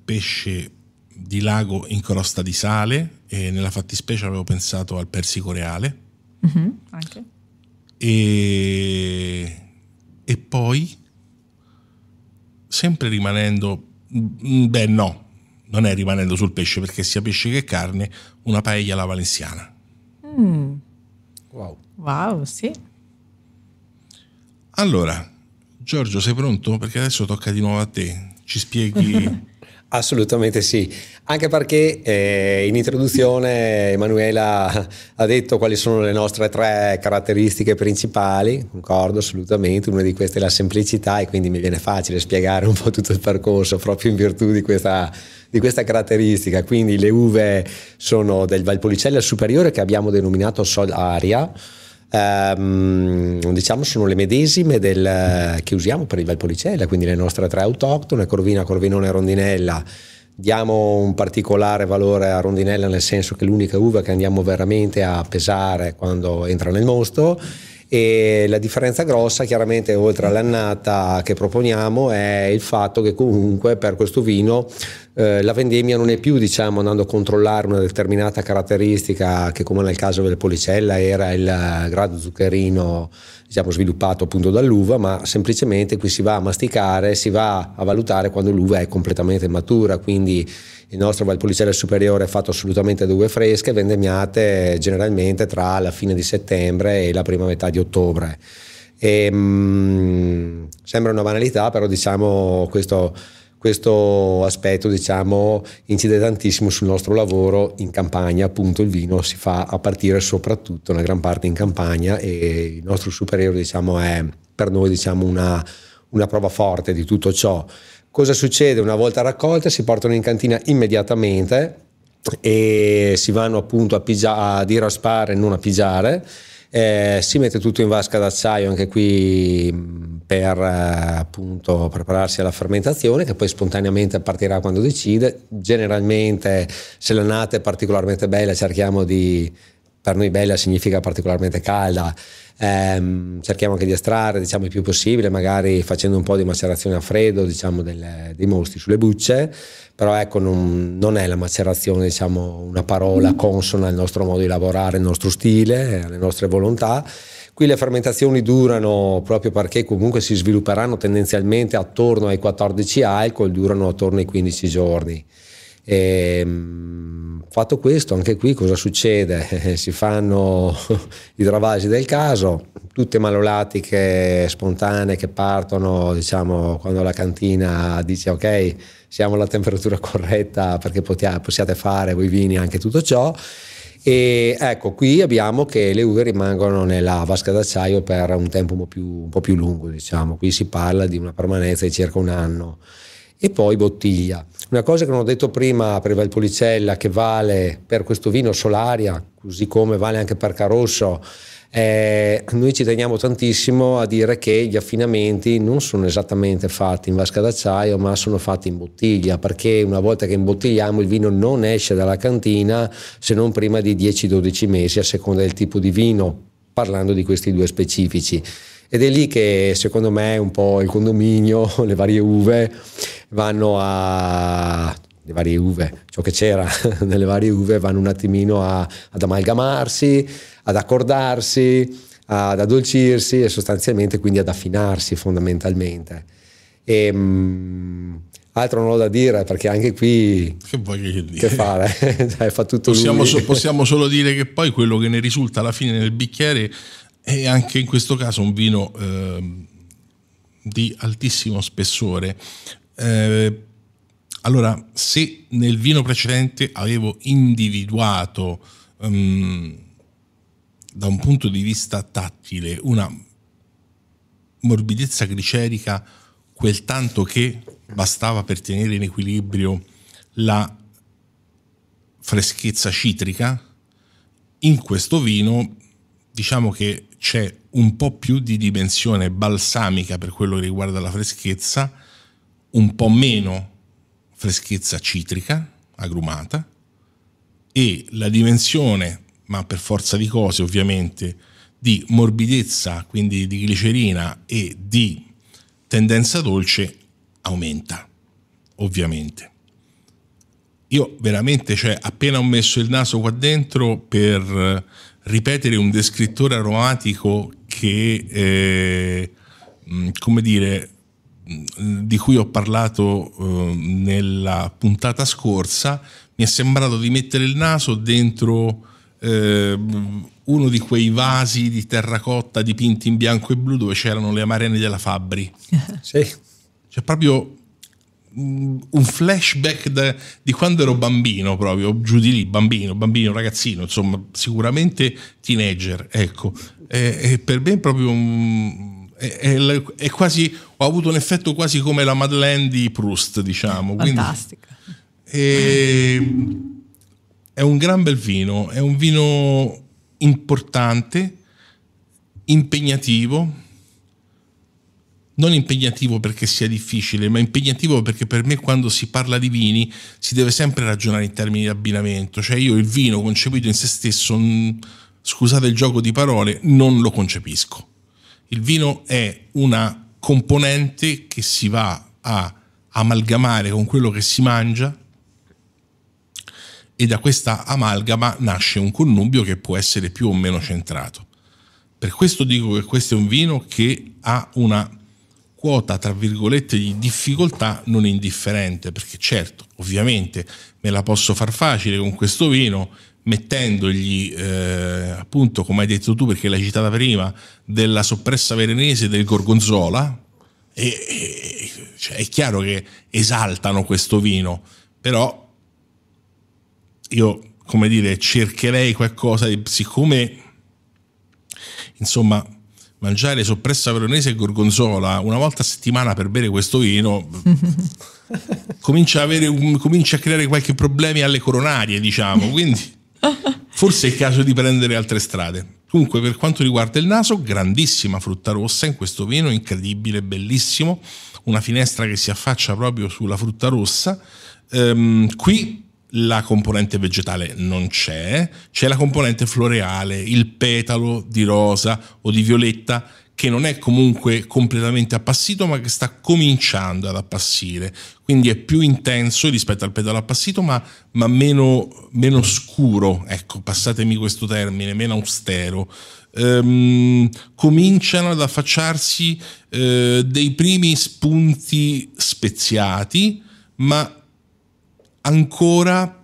pesce di lago in crosta di sale e nella fattispecie avevo pensato al persico reale. Mm-hmm, anche. E e poi, sempre rimanendo, mm, beh no, non è rimanendo sul pesce perché sia pesce che carne, una paella alla valenziana. Mm. Wow. Wow, sì. Allora, Giorgio, sei pronto? Perché adesso tocca di nuovo a te. Ci spieghi Assolutamente sì, anche perché eh, in introduzione Emanuela ha detto quali sono le nostre tre caratteristiche principali, concordo assolutamente, una di queste è la semplicità e quindi mi viene facile spiegare un po' tutto il percorso proprio in virtù di questa, di questa caratteristica, quindi le uve sono del Valpolicella superiore che abbiamo denominato Sol Aria, ehm, diciamo sono le medesime del, che usiamo per il Valpolicella, quindi le nostre tre autoctone, Corvina, Corvinone e Rondinella. Diamo un particolare valore a Rondinella nel senso che è l'unica uva che andiamo veramente a pesare quando entra nel mosto e la differenza grossa chiaramente oltre all'annata che proponiamo è il fatto che comunque per questo vino eh, la vendemmia non è più diciamo, andando a controllare una determinata caratteristica che come nel caso del policella era il grado zuccherino diciamo, sviluppato appunto dall'uva, ma semplicemente qui si va a masticare, si va a valutare quando l'uva è completamente matura, quindi il nostro Valpolicella superiore è fatto assolutamente da uve fresche, vendemmiate generalmente tra la fine di settembre e la prima metà di ottobre. E, ehm, mh, sembra una banalità, però diciamo questo questo aspetto diciamo, incide tantissimo sul nostro lavoro in campagna, appunto il vino si fa a partire soprattutto una gran parte in campagna e il nostro superiore diciamo, è per noi diciamo, una, una prova forte di tutto ciò. Cosa succede? Una volta raccolte si portano in cantina immediatamente e si vanno appunto a, pigia- a diraspare, non a pigiare eh, si mette tutto in vasca d'acciaio anche qui per eh, appunto prepararsi alla fermentazione che poi spontaneamente partirà quando decide. Generalmente se la nata è particolarmente bella cerchiamo di, per noi bella significa particolarmente calda, Ehm, cerchiamo anche di estrarre diciamo, il più possibile, magari facendo un po' di macerazione a freddo diciamo, delle, dei mostri sulle bucce, però ecco non, non è la macerazione diciamo, una parola mm. consona al nostro modo di lavorare, al nostro stile, alle nostre volontà. Qui le fermentazioni durano proprio perché comunque si svilupperanno tendenzialmente attorno ai 14 alcol, durano attorno ai 15 giorni. E, ehm, fatto questo, anche qui cosa succede? si fanno i travasi del caso, tutte malolatiche spontanee che partono, diciamo, quando la cantina dice ok, siamo alla temperatura corretta perché potia- possiate fare voi vini anche tutto ciò. E ecco, qui abbiamo che le uve rimangono nella vasca d'acciaio per un tempo un po, più, un po' più lungo, diciamo. Qui si parla di una permanenza di circa un anno. E poi bottiglia. Una cosa che non ho detto prima per Valpolicella, che vale per questo vino Solaria, così come vale anche per Carosso, eh, noi ci teniamo tantissimo a dire che gli affinamenti non sono esattamente fatti in vasca d'acciaio, ma sono fatti in bottiglia, perché una volta che imbottigliamo il vino non esce dalla cantina se non prima di 10-12 mesi, a seconda del tipo di vino, parlando di questi due specifici. Ed è lì che secondo me un po' il condominio, le varie uve vanno a le varie uve, ciò che c'era nelle varie uve vanno un attimino a, ad amalgamarsi, ad accordarsi, ad addolcirsi e sostanzialmente quindi ad affinarsi fondamentalmente. E, ehm, mh, altro non ho da dire perché anche qui che, voglio dire? che fare cioè, fa tutto possiamo, so, possiamo solo dire che poi quello che ne risulta alla fine nel bicchiere e anche in questo caso un vino eh, di altissimo spessore. Eh, allora, se nel vino precedente avevo individuato um, da un punto di vista tattile una morbidezza glicerica quel tanto che bastava per tenere in equilibrio la freschezza citrica, in questo vino diciamo che c'è un po' più di dimensione balsamica per quello che riguarda la freschezza, un po' meno freschezza citrica, agrumata, e la dimensione, ma per forza di cose ovviamente, di morbidezza, quindi di glicerina e di tendenza dolce aumenta, ovviamente. Io veramente, cioè, appena ho messo il naso qua dentro per ripetere un descrittore aromatico che, eh, mm, come dire, mm, di cui ho parlato eh, nella puntata scorsa, mi è sembrato di mettere il naso dentro eh, uno di quei vasi di terracotta dipinti in bianco e blu dove c'erano le amarene della Fabbri. Sì. Cioè proprio un flashback da, di quando ero bambino proprio, giù di lì, bambino, bambino, ragazzino, insomma, sicuramente teenager, ecco. E, e per me è proprio un, è, è, è, quasi, ho avuto un effetto quasi come la Madeleine di Proust, diciamo. Fantastica. Quindi, è, è un gran bel vino, è un vino importante, impegnativo, non impegnativo perché sia difficile, ma impegnativo perché per me quando si parla di vini si deve sempre ragionare in termini di abbinamento, cioè io il vino concepito in se stesso, scusate il gioco di parole, non lo concepisco. Il vino è una componente che si va a amalgamare con quello che si mangia e da questa amalgama nasce un connubio che può essere più o meno centrato. Per questo dico che questo è un vino che ha una quota, tra virgolette, di difficoltà non indifferente, perché certo, ovviamente me la posso far facile con questo vino, mettendogli eh, appunto come hai detto tu perché l'hai citata prima della soppressa verenese del gorgonzola e, e, cioè, è chiaro che esaltano questo vino però io come dire cercherei qualcosa di, siccome insomma mangiare soppressa veronese e gorgonzola una volta a settimana per bere questo vino comincia, a avere un, comincia a creare qualche problema alle coronarie, diciamo, quindi forse è il caso di prendere altre strade. Comunque, per quanto riguarda il naso, grandissima frutta rossa in questo vino, incredibile, bellissimo, una finestra che si affaccia proprio sulla frutta rossa. Ehm, qui la componente vegetale non c'è, c'è la componente floreale, il petalo di rosa o di violetta che non è comunque completamente appassito ma che sta cominciando ad appassire, quindi è più intenso rispetto al petalo appassito ma, ma meno, meno, scuro, ecco passatemi questo termine, meno austero. Ehm, cominciano ad affacciarsi eh, dei primi spunti speziati ma ancora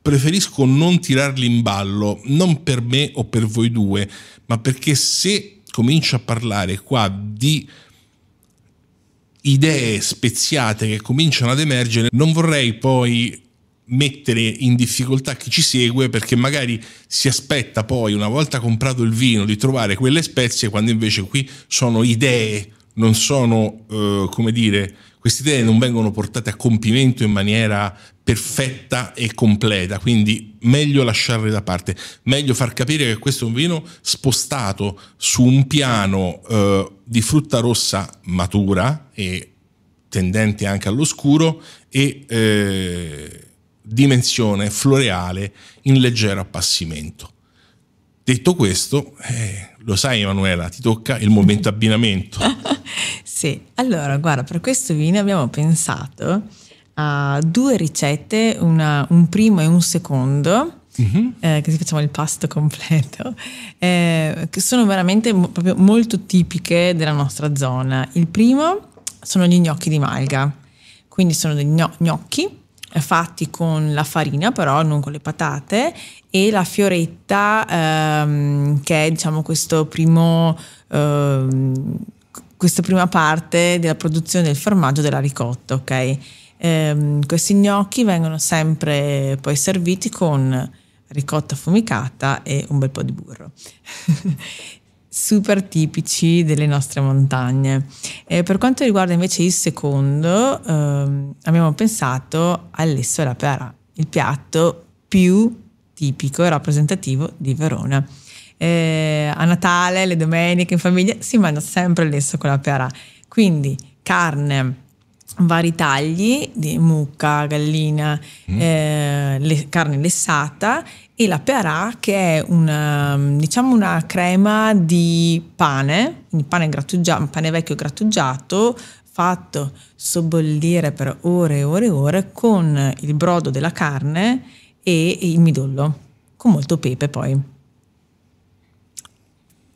preferisco non tirarli in ballo, non per me o per voi due, ma perché se comincio a parlare qua di idee speziate che cominciano ad emergere, non vorrei poi mettere in difficoltà chi ci segue perché magari si aspetta poi una volta comprato il vino di trovare quelle spezie quando invece qui sono idee, non sono eh, come dire, queste idee non vengono portate a compimento in maniera perfetta e completa, quindi meglio lasciarle da parte, meglio far capire che questo è un vino spostato su un piano eh, di frutta rossa matura e tendente anche all'oscuro e eh, dimensione floreale in leggero appassimento. Detto questo, eh, lo sai Emanuela, ti tocca il momento abbinamento. sì, allora guarda, per questo vino abbiamo pensato ha due ricette, una, un primo e un secondo. Mm-hmm. Eh, così facciamo il pasto completo, eh, che sono veramente mo- proprio molto tipiche della nostra zona. Il primo sono gli gnocchi di malga, quindi sono degli gno- gnocchi eh, fatti con la farina però non con le patate e la fioretta ehm, che è diciamo questo primo ehm, questa prima parte della produzione del formaggio della ricotta ok eh, questi gnocchi vengono sempre poi serviti con ricotta affumicata e un bel po' di burro. Super tipici delle nostre montagne. Eh, per quanto riguarda invece il secondo, ehm, abbiamo pensato all'esso alla pera, il piatto più tipico e rappresentativo di Verona. Eh, a Natale, le domeniche in famiglia si mangia sempre l'esso con la pera. Quindi carne, vari tagli di mucca, gallina, mm. eh, le, carne lessata e la pearà che è una, ehm, diciamo una crema di pane, un pane, pane vecchio grattugiato fatto sobbollire per ore e ore e ore con il brodo della carne e il midollo, con molto pepe poi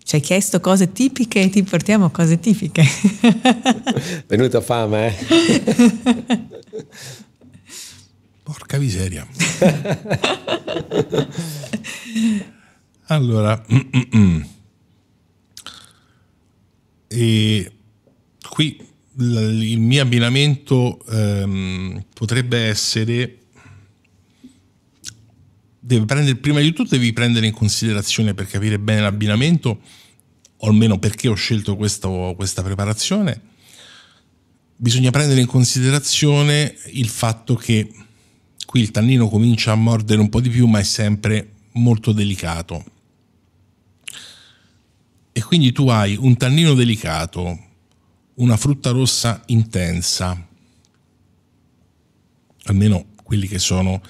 ci hai chiesto cose tipiche e ti portiamo cose tipiche. Venuta fame, eh? Porca miseria. allora, e qui il mio abbinamento ehm, potrebbe essere deve prendere, prima di tutto devi prendere in considerazione per capire bene l'abbinamento, o almeno perché ho scelto questo, questa preparazione, bisogna prendere in considerazione il fatto che qui il tannino comincia a mordere un po' di più, ma è sempre molto delicato. E quindi tu hai un tannino delicato, una frutta rossa intensa, almeno quelli che sono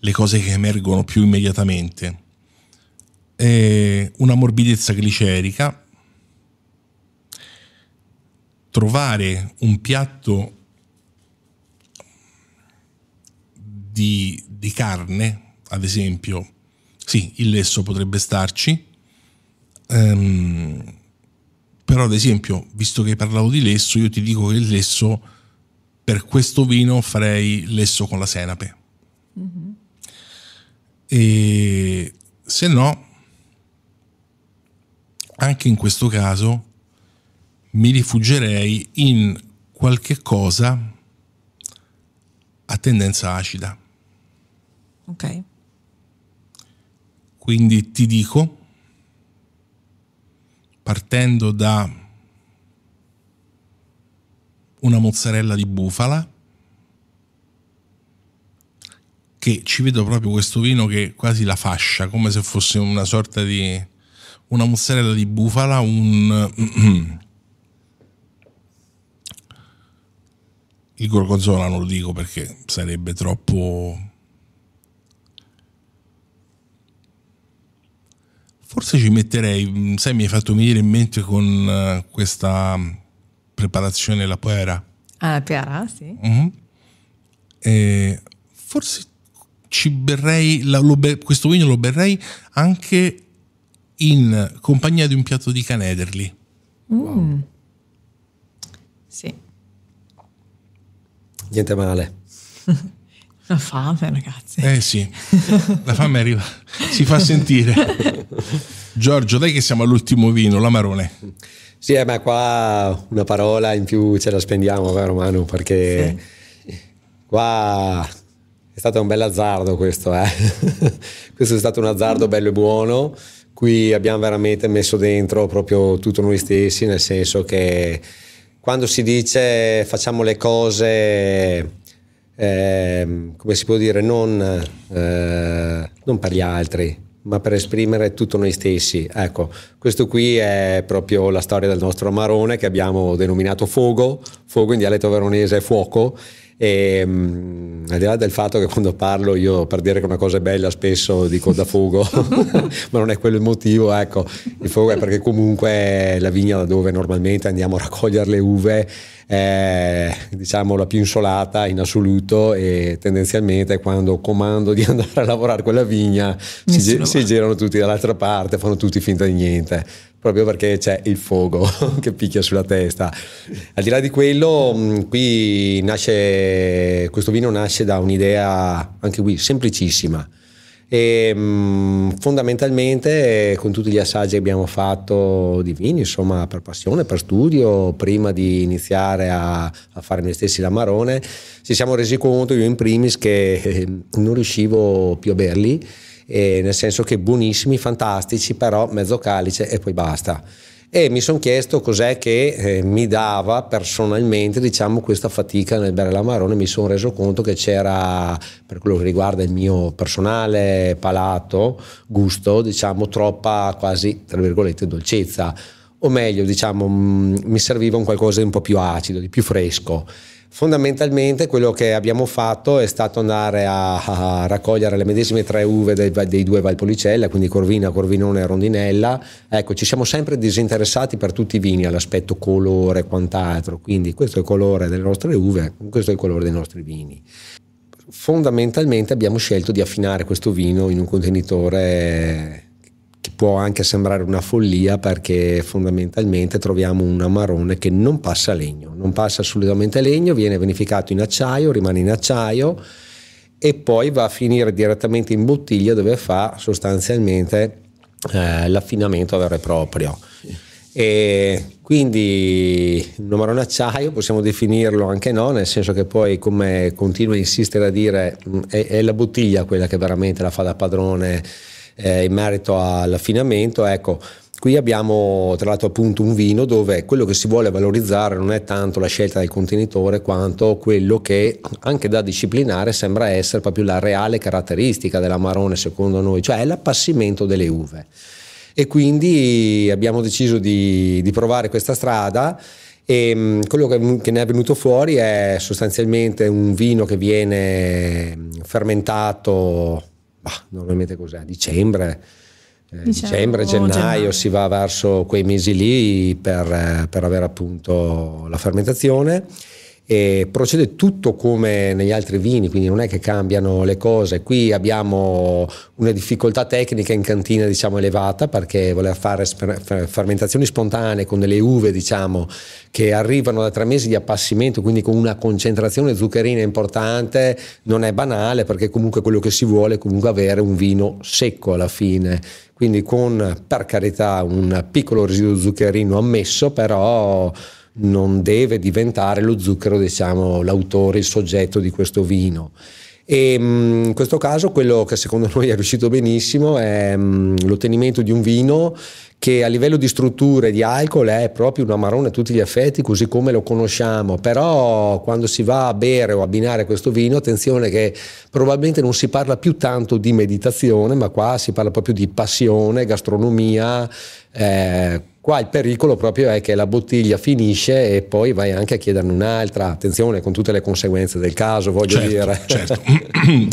le cose che emergono più immediatamente. E una morbidezza glicerica, trovare un piatto di, di carne, ad esempio, sì, il lesso potrebbe starci, um, però ad esempio, visto che hai parlato di lesso, io ti dico che il lesso, per questo vino farei lesso con la senape e se no, anche in questo caso mi rifugierei in qualche cosa a tendenza acida. Ok. Quindi ti dico, partendo da una mozzarella di bufala, che ci vedo proprio questo vino che quasi la fascia, come se fosse una sorta di una mozzarella di bufala, un il gorgonzola non lo dico perché sarebbe troppo Forse ci metterei, sai, mi hai fatto venire in mente con eh, questa preparazione la poera. Ah, la piara, sì. Uh-huh. forse ci berrei, la, be, questo vino lo berrei anche in compagnia di un piatto di canederli. Mm. Wow. Sì. Niente male. La fame, ragazzi. Eh sì, la fame arriva, si fa sentire. Giorgio, dai che siamo all'ultimo vino, l'amarone. Sì, eh, ma qua una parola in più ce la spendiamo, vero Manu? Perché sì. qua è stato un bel azzardo questo, eh? questo è stato un azzardo bello e buono. Qui abbiamo veramente messo dentro proprio tutto noi stessi, nel senso che quando si dice facciamo le cose, eh, come si può dire, non, eh, non per gli altri, ma per esprimere tutto noi stessi. Ecco, questo qui è proprio la storia del nostro amarone che abbiamo denominato Fogo, Fogo in dialetto veronese è fuoco e, ehm, mh, al di là del fatto che quando parlo io per dire che una cosa è bella spesso dico da fugo, ma non è quello il motivo, ecco, il fugo è perché comunque la vigna da dove normalmente andiamo a raccogliere le uve è diciamo la più insolata in assoluto e tendenzialmente quando comando di andare a lavorare quella vigna si, si girano tutti dall'altra parte, fanno tutti finta di niente proprio perché c'è il fuoco che picchia sulla testa. Al di là di quello, mm, qui nasce, questo vino nasce da un'idea, anche qui, semplicissima. E, mm, fondamentalmente con tutti gli assaggi che abbiamo fatto di vini, insomma per passione, per studio, prima di iniziare a, a fare noi stessi l'amarone, ci siamo resi conto, io in primis, che non riuscivo più a berli eh, nel senso che buonissimi, fantastici, però mezzo calice e poi basta. E mi sono chiesto cos'è che eh, mi dava personalmente diciamo, questa fatica nel bere l'amarone, mi sono reso conto che c'era, per quello che riguarda il mio personale palato, gusto, diciamo, troppa quasi, tra virgolette, dolcezza o meglio, diciamo, mm, mi serviva un qualcosa di un po' più acido, di più fresco. Fondamentalmente quello che abbiamo fatto è stato andare a, a raccogliere le medesime tre uve dei, dei due Valpolicella, quindi Corvina, Corvinone e Rondinella. Ecco, ci siamo sempre disinteressati per tutti i vini all'aspetto colore e quant'altro, quindi questo è il colore delle nostre uve, questo è il colore dei nostri vini fondamentalmente abbiamo scelto di affinare questo vino in un contenitore può anche sembrare una follia perché fondamentalmente troviamo un amarone che non passa legno, non passa assolutamente legno, viene vinificato in acciaio, rimane in acciaio e poi va a finire direttamente in bottiglia dove fa sostanzialmente eh, l'affinamento vero e proprio. E quindi un amarone acciaio possiamo definirlo anche no, nel senso che poi come continua a insistere a dire mm, è, è la bottiglia quella che veramente la fa da padrone eh, in merito all'affinamento, ecco, Qui abbiamo tra l'altro appunto un vino dove quello che si vuole valorizzare non è tanto la scelta del contenitore quanto quello che anche da disciplinare sembra essere proprio la reale caratteristica dell'amarone secondo noi, cioè l'appassimento delle uve. E quindi abbiamo deciso di, di provare questa strada e mm, quello che, ne è venuto fuori è sostanzialmente un vino che viene mm, fermentato bah, normalmente cos'è? Dicembre, eh, dicembre, dicembre oh, gennaio, gennaio, si va verso quei mesi lì per, eh, per avere appunto la fermentazione e procede tutto come negli altri vini, quindi non è che cambiano le cose. Qui abbiamo una difficoltà tecnica in cantina diciamo elevata perché voleva fare fermentazioni spontanee con delle uve diciamo che arrivano da tre mesi di appassimento, quindi con una concentrazione zuccherina importante, non è banale perché comunque quello che si vuole è comunque avere un vino secco alla fine quindi con per carità un piccolo residuo zuccherino ammesso, però non deve diventare lo zucchero, diciamo, l'autore, il soggetto di questo vino. E mm, in questo caso quello che secondo noi è riuscito benissimo è mm, l'ottenimento di un vino che a livello di strutture di alcol è proprio un amarone a tutti gli effetti, così come lo conosciamo, però quando si va a bere o abbinare questo vino, attenzione che probabilmente non si parla più tanto di meditazione, ma qua si parla proprio di passione, gastronomia, eh, Qua il pericolo proprio è che la bottiglia finisce e poi vai anche a chiederne un'altra, attenzione con tutte le conseguenze del caso, voglio certo, dire. Certo.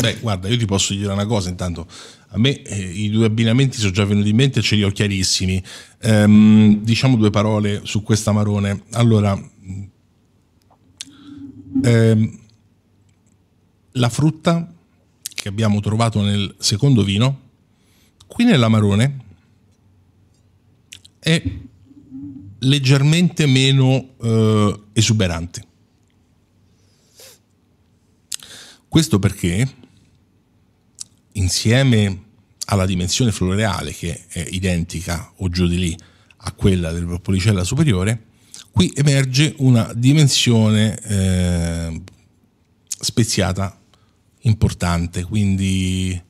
Beh, guarda, io ti posso dire una cosa intanto. A me eh, i due abbinamenti sono già venuti in mente, ce li ho chiarissimi. Ehm, diciamo due parole su questa Marone. Allora, mm, ehm, la frutta che abbiamo trovato nel secondo vino, qui nella marone, è leggermente meno eh, esuberanti. Questo perché insieme alla dimensione floreale che è identica o giù di lì a quella del Policella superiore, qui emerge una dimensione eh, speziata importante, quindi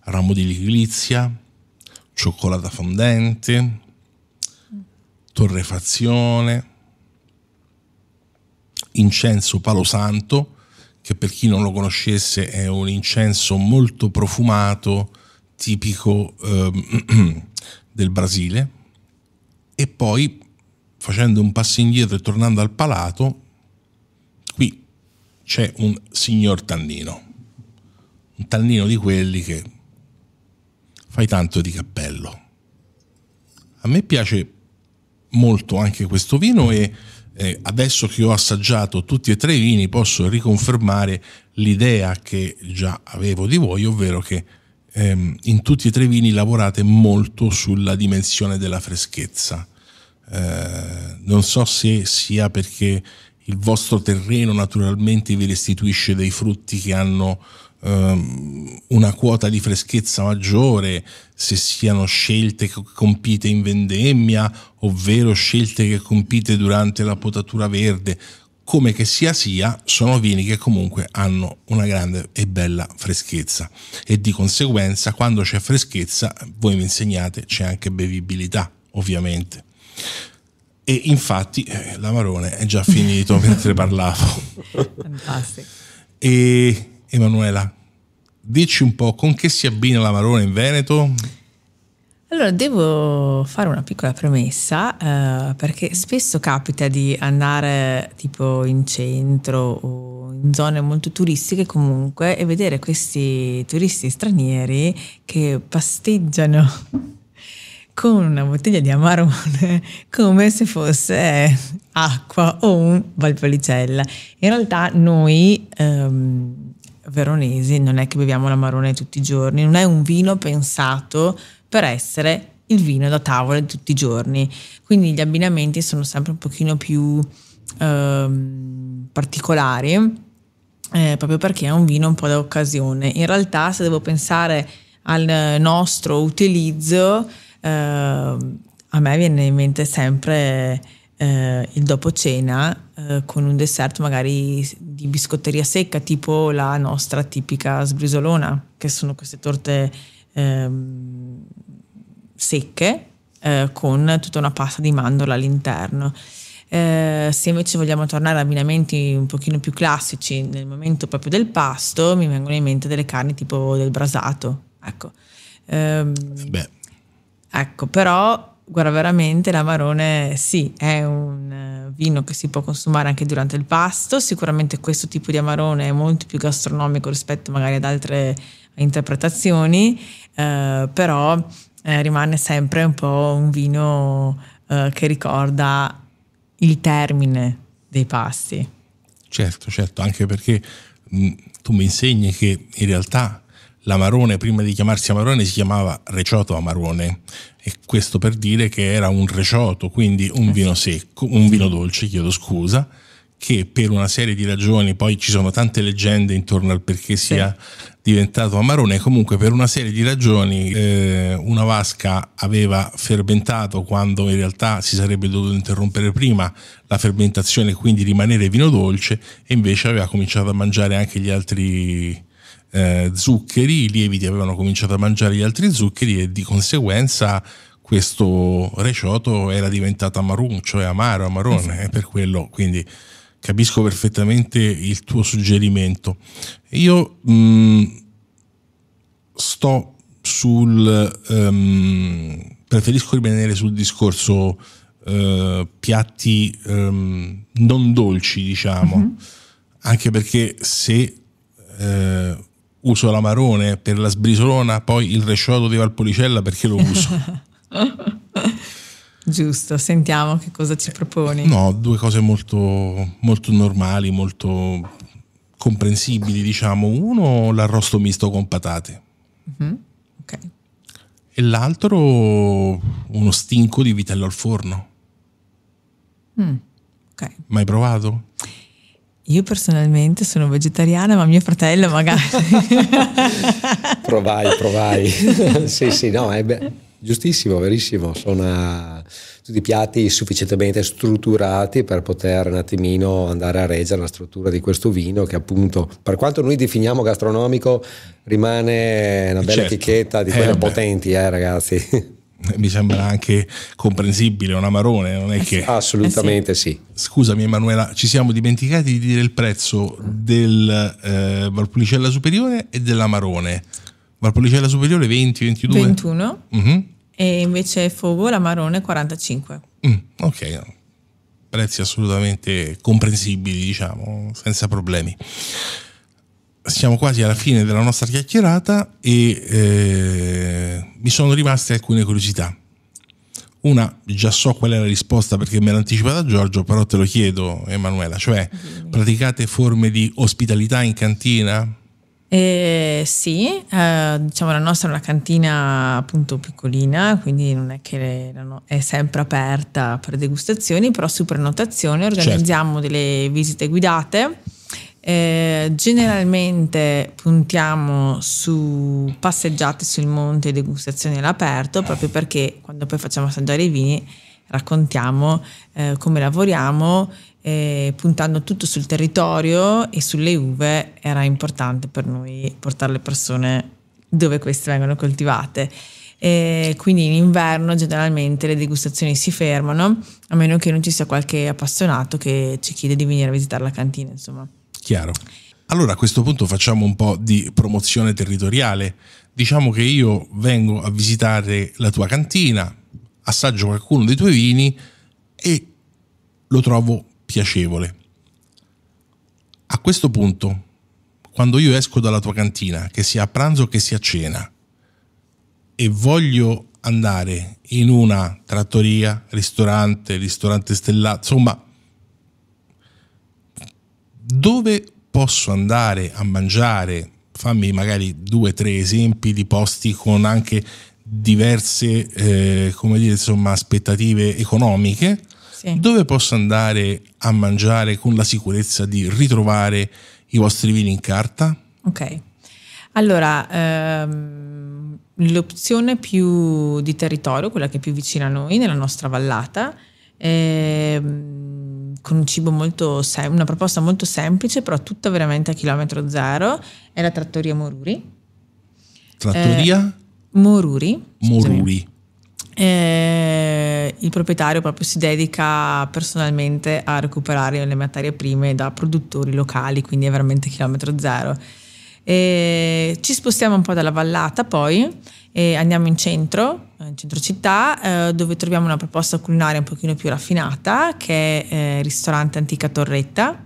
ramo di liglizia, cioccolata fondente, torrefazione, incenso palosanto, che per chi non lo conoscesse è un incenso molto profumato, tipico eh, del Brasile, e poi facendo un passo indietro e tornando al palato, qui c'è un signor tannino, un tannino di quelli che fai tanto di cappello. A me piace molto anche questo vino e eh, adesso che ho assaggiato tutti e tre i vini posso riconfermare l'idea che già avevo di voi, ovvero che ehm, in tutti e tre i vini lavorate molto sulla dimensione della freschezza. Eh, non so se sia perché il vostro terreno naturalmente vi restituisce dei frutti che hanno Ehm, una quota di freschezza maggiore, se siano scelte compite in vendemmia, ovvero scelte che compite durante la potatura verde, come che sia sia, sono vini che comunque hanno una grande e bella freschezza e di conseguenza quando c'è freschezza, voi mi insegnate, c'è anche bevibilità, ovviamente. E infatti eh, l'amarone è già finito mentre parlavo. Fantastico. E Emanuela, dici un po' con che si abbina la l'amarone in Veneto? Allora, devo fare una piccola premessa, eh, perché spesso capita di andare tipo in centro o in zone molto turistiche comunque e vedere questi turisti stranieri che pasteggiano con una bottiglia di amarone come se fosse acqua o un valpolicella. In realtà noi... Ehm, veronesi, non è che beviamo la marone tutti i giorni, non è un vino pensato per essere il vino da tavola di tutti i giorni. Quindi gli abbinamenti sono sempre un pochino più ehm, particolari, eh, proprio perché è un vino un po' da occasione. In realtà, se devo pensare al nostro utilizzo, eh, a me viene in mente sempre eh, il dopo cena eh, con un dessert magari di biscotteria secca, tipo la nostra tipica sbrisolona, che sono queste torte ehm, secche eh, con tutta una pasta di mandorla all'interno. Eh, se invece vogliamo tornare a abbinamenti un pochino più classici nel momento proprio del pasto, mi vengono in mente delle carni tipo del brasato. Ecco, eh, ecco però guarda veramente l'amarone sì, è un eh, vino che si può consumare anche durante il pasto, sicuramente questo tipo di amarone è molto più gastronomico rispetto magari ad altre interpretazioni, eh, però eh, rimane sempre un po' un vino eh, che ricorda il termine dei pasti. Certo, certo, anche perché mh, mm, tu mi insegni che in realtà l'amarone prima di chiamarsi amarone si chiamava recioto amarone e questo per dire che era un recioto, quindi un eh vino secco, un vino dolce, chiedo scusa, che per una serie di ragioni, poi ci sono tante leggende intorno al perché sì. sia diventato amarone, comunque per una serie di ragioni eh, una vasca aveva fermentato quando in realtà si sarebbe dovuto interrompere prima la fermentazione e quindi rimanere vino dolce e invece aveva cominciato a mangiare anche gli altri eh, zuccheri, i lieviti avevano cominciato a mangiare gli altri zuccheri e di conseguenza questo recioto era diventato amarun, cioè amaro, amarone, esatto. eh, per quello, quindi capisco perfettamente il tuo suggerimento. Io mh, mm, sto sul... Um, preferisco rimanere sul discorso uh, piatti um, non dolci, diciamo, uh-huh. anche perché se uh, uso l'amarone, per la sbrisolona poi il resciotto di Valpolicella perché lo uso. Giusto, sentiamo che cosa ci proponi. No, due cose molto, molto normali, molto comprensibili, diciamo. Uno, l'arrosto misto con patate. Mm-hmm. Ok. E l'altro, uno stinco di vitello al forno. Mm. Okay. Mai provato? Io personalmente sono vegetariana, ma mio fratello magari. provai, provai. sì, sì, no, è eh, be- giustissimo, verissimo. Sono eh, tutti piatti sufficientemente strutturati per poter un attimino andare a reggere la struttura di questo vino che appunto, per quanto noi definiamo gastronomico, rimane una bella certo. etichetta di quelle eh, potenti, eh ragazzi mi sembra anche comprensibile, un amarone, non è eh che... Assolutamente eh sì. sì. Scusami Emanuela, ci siamo dimenticati di dire il prezzo del eh, Valpolicella Superiore e dell'amarone. Valpolicella Superiore 20, 22? 21. Mm-hmm. E invece Fogo, l'amarone 45. Mm, ok, prezzi assolutamente comprensibili, diciamo, senza problemi siamo quasi alla fine della nostra chiacchierata e eh, mi sono rimaste alcune curiosità. Una, già so qual è la risposta perché me l'ha anticipata Giorgio, però te lo chiedo Emanuela, cioè mhm. praticate forme di ospitalità in cantina? Eh, sì, eh, diciamo la nostra è una cantina appunto piccolina, quindi non è che è sempre aperta per degustazioni, però su prenotazione certo. organizziamo certo. delle visite guidate eh, generalmente puntiamo su passeggiate sul monte e degustazioni all'aperto, proprio perché quando poi facciamo assaggiare i vini raccontiamo eh, come lavoriamo, eh, puntando tutto sul territorio e sulle uve era importante per noi portare le persone dove queste vengono coltivate. E quindi in inverno generalmente le degustazioni si fermano, a meno che non ci sia qualche appassionato che ci chiede di venire a visitare la cantina, insomma. Chiaro. Allora a questo punto facciamo un po' di promozione territoriale. Diciamo che io vengo a visitare la tua cantina, assaggio qualcuno dei tuoi vini e lo trovo piacevole. A questo punto, quando io esco dalla tua cantina, che sia a pranzo che sia a cena, e voglio andare in una trattoria, ristorante, ristorante stellato, insomma, dove posso andare a mangiare? Fammi magari due o tre esempi di posti con anche diverse eh, come dire, insomma, aspettative economiche. Sì. Dove posso andare a mangiare con la sicurezza di ritrovare i vostri vini in carta? Ok, allora ehm, l'opzione più di territorio, quella che è più vicina a noi, nella nostra vallata, ehm, con un cibo molto sem- una proposta molto semplice, però tutta veramente a chilometro zero, è la trattoria Moruri. Trattoria? Eh, Moruri. Moruri. Eh, il proprietario proprio si dedica personalmente a recuperare le materie prime da produttori locali, quindi è veramente chilometro zero. Eh, ci spostiamo un po' dalla vallata poi e andiamo in centro in centro città eh, dove troviamo una proposta culinaria un pochino più raffinata che è eh, ristorante Antica Torretta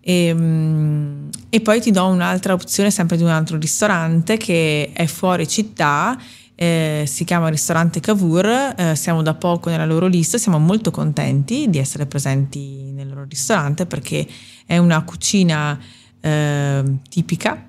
e, ehm, e, poi ti do un'altra opzione sempre di un altro ristorante che è fuori città eh, si chiama ristorante Cavour eh, siamo da poco nella loro lista siamo molto contenti di essere presenti nel loro ristorante perché è una cucina ehm, tipica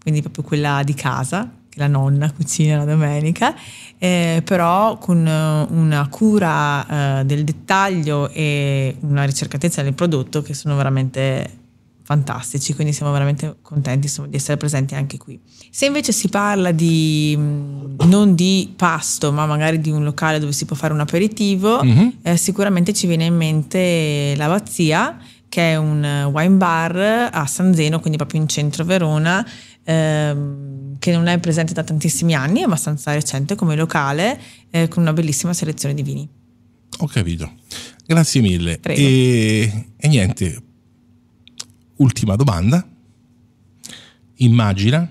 quindi proprio quella di casa la nonna cucina la domenica, eh, però con eh, una cura eh, del dettaglio e una ricercatezza del prodotto che sono veramente fantastici, quindi siamo veramente contenti insomma, di essere presenti anche qui. Se invece si parla di mm, non di pasto, ma magari di un locale dove si può fare un aperitivo, mm-hmm. eh, sicuramente ci viene in mente l'Abbazia, che è un eh, wine bar a San Zeno, quindi proprio in centro Verona, ehm, che non è presente da tantissimi anni, è abbastanza recente come locale, eh, con una bellissima selezione di vini. Ho capito. Grazie mille. E, e niente, ultima domanda. Immagina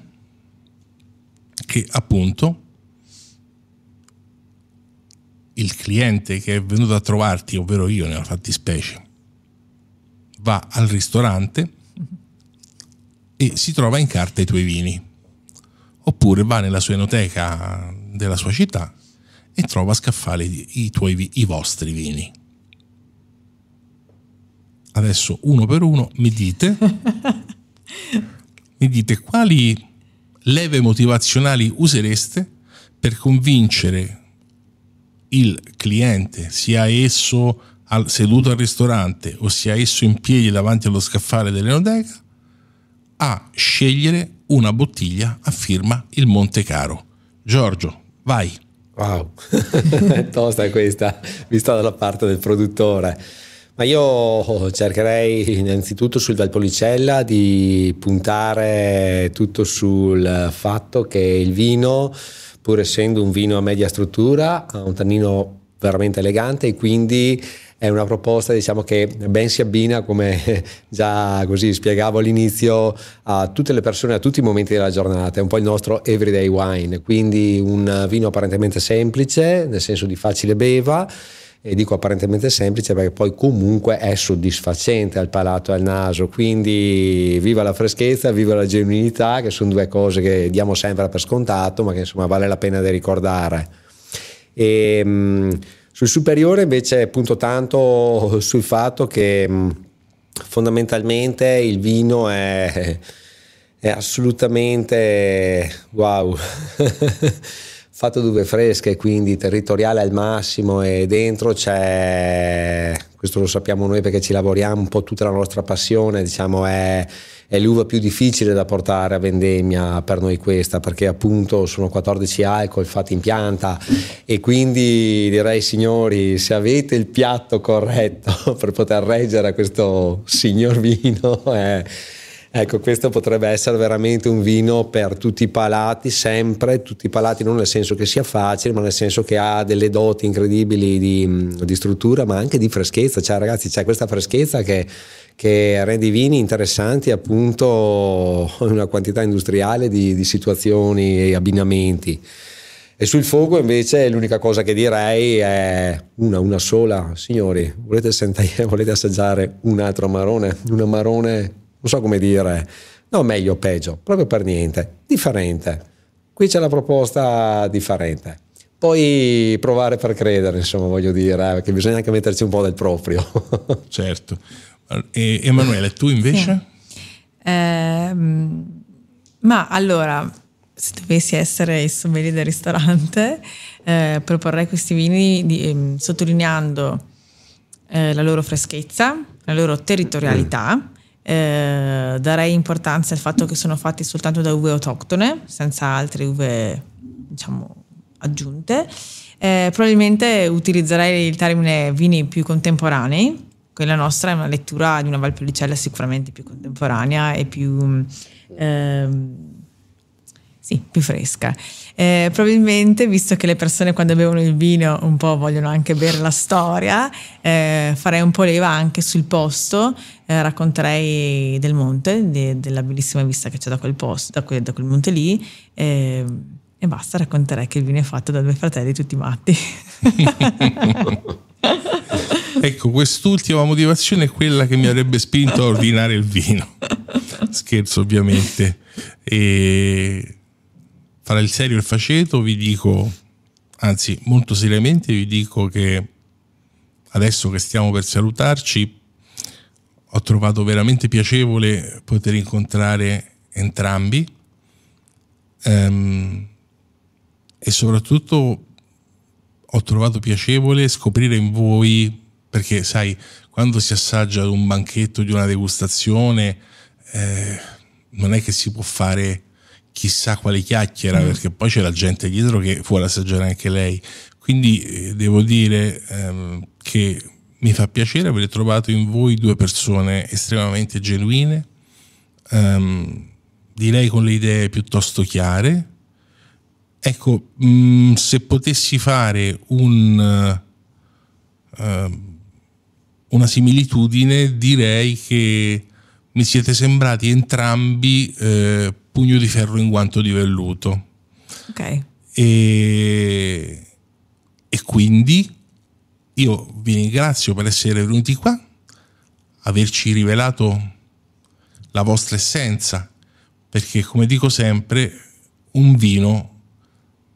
che appunto il cliente che è venuto a trovarti, ovvero io nella fattispecie, va al ristorante e si trova in carta i tuoi vini. Oppure va nella sua enoteca della sua città e trova a scaffale i, tuoi, i vostri vini. Adesso uno per uno mi dite, mi dite quali leve motivazionali usereste per convincere il cliente, sia esso al, seduto al ristorante o sia esso in piedi davanti allo scaffale dell'enoteca, a scegliere una bottiglia a firma il Monte Caro. Giorgio, vai. Wow, è tosta questa, vista dalla parte del produttore. Ma io cercherei innanzitutto sul Valpolicella di puntare tutto sul fatto che il vino, pur essendo un vino a media struttura, ha un tannino veramente elegante e quindi è una proposta diciamo, che ben si abbina, come già così spiegavo all'inizio, a tutte le persone, a tutti i momenti della giornata. È un po' il nostro everyday wine, quindi un vino apparentemente semplice, nel senso di facile beva e dico apparentemente semplice perché poi comunque è soddisfacente al palato e al naso quindi viva la freschezza viva la genuinità che sono due cose che diamo sempre per scontato ma che insomma vale la pena di ricordare e, ehm, sul superiore invece punto tanto sul fatto che fondamentalmente il vino è, è assolutamente wow. fatto d'uve fresche, quindi territoriale al massimo e dentro c'è, questo lo sappiamo noi perché ci lavoriamo un po' tutta la nostra passione, diciamo è, è l'uva più difficile da portare a vendemmia per noi questa, perché appunto sono 14 alcol fatti in pianta e quindi direi signori se avete il piatto corretto per poter reggere a questo signor vino... Eh, Ecco, questo potrebbe essere veramente un vino per tutti i palati, sempre, tutti i palati, non nel senso che sia facile, ma nel senso che ha delle doti incredibili di, di struttura, ma anche di freschezza. Cioè, ragazzi, c'è questa freschezza che, che rende i vini interessanti appunto in una quantità industriale di, di situazioni e abbinamenti. E sul fuoco invece l'unica cosa che direi è una, una sola. Signori, volete, sentire, volete assaggiare un altro marone? Un marone non so come dire, no, meglio o peggio, proprio per niente, differente. Qui c'è la proposta differente. Poi provare per credere, insomma, voglio dire, perché eh, bisogna anche metterci un po' del proprio. certo. E, Emanuele, tu invece? Sì. Eh, ma allora, se dovessi essere il sommelier del ristorante, eh, proporrei questi vini di, ehm, eh, sottolineando la loro freschezza, la loro territorialità, mm eh, darei importanza al fatto che sono fatti soltanto da uve autoctone, senza altre uve diciamo, aggiunte. Eh, probabilmente utilizzerei il termine vini più contemporanei, quella nostra è una lettura di una Valpolicella sicuramente più contemporanea e più, mm, ehm, sì, più fresca eh, probabilmente visto che le persone quando bevono il vino un po' vogliono anche bere la storia, eh, farei un po' leva anche sul posto, eh, racconterei del monte, de, della bellissima vista che c'è da quel posto, da quel, da quel monte lì. Eh, e basta, racconterei che il vino è fatto da due fratelli tutti matti. ecco, quest'ultima motivazione è quella che mi avrebbe spinto a ordinare il vino. Scherzo, ovviamente. E fra il serio e il faceto vi dico, anzi molto seriamente vi dico che adesso che stiamo per salutarci ho trovato veramente piacevole poter incontrare entrambi ehm, e soprattutto ho trovato piacevole scoprire in voi perché sai quando si assaggia ad un banchetto di una degustazione eh, non è che si può fare chissà quale chiacchiera, mm. perché poi c'è la gente dietro che vuole assaggiare anche lei. Quindi eh, devo dire ehm, che mi fa piacere aver trovato in voi due persone estremamente genuine, ehm, direi con le idee piuttosto chiare. Ecco, mh, mm, se potessi fare un... Uh, una similitudine, direi che mi siete sembrati entrambi eh, pugno di ferro in guanto di velluto. Ok. E, e quindi io vi ringrazio per essere venuti qua, averci rivelato la vostra essenza, perché come dico sempre, un vino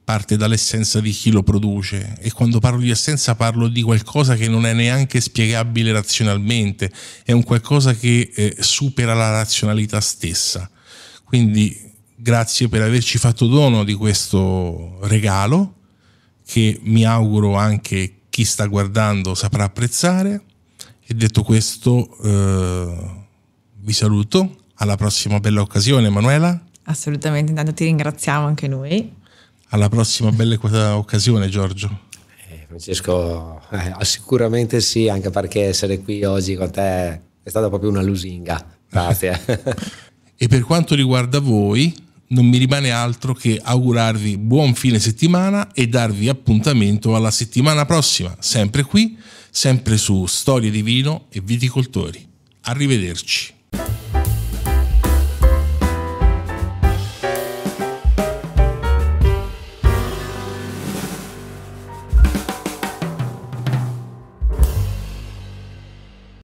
parte dall'essenza di chi lo produce e quando parlo di essenza parlo di qualcosa che non è neanche spiegabile razionalmente, è un qualcosa che eh, supera la razionalità stessa. Quindi grazie per averci fatto dono di questo regalo che mi auguro anche chi sta guardando saprà apprezzare. E detto questo, eh, vi saluto. Alla prossima bella occasione, Emanuela. Assolutamente, intanto ti ringraziamo anche noi. Alla prossima bella occasione, Giorgio. Eh, Francesco, eh, sicuramente sì, anche perché essere qui oggi con te è stata proprio una lusinga. Grazie. E per quanto riguarda voi, non mi rimane altro che augurarvi buon fine settimana e darvi appuntamento alla settimana prossima, sempre qui, sempre su Storie di Vino e Viticoltori. Arrivederci.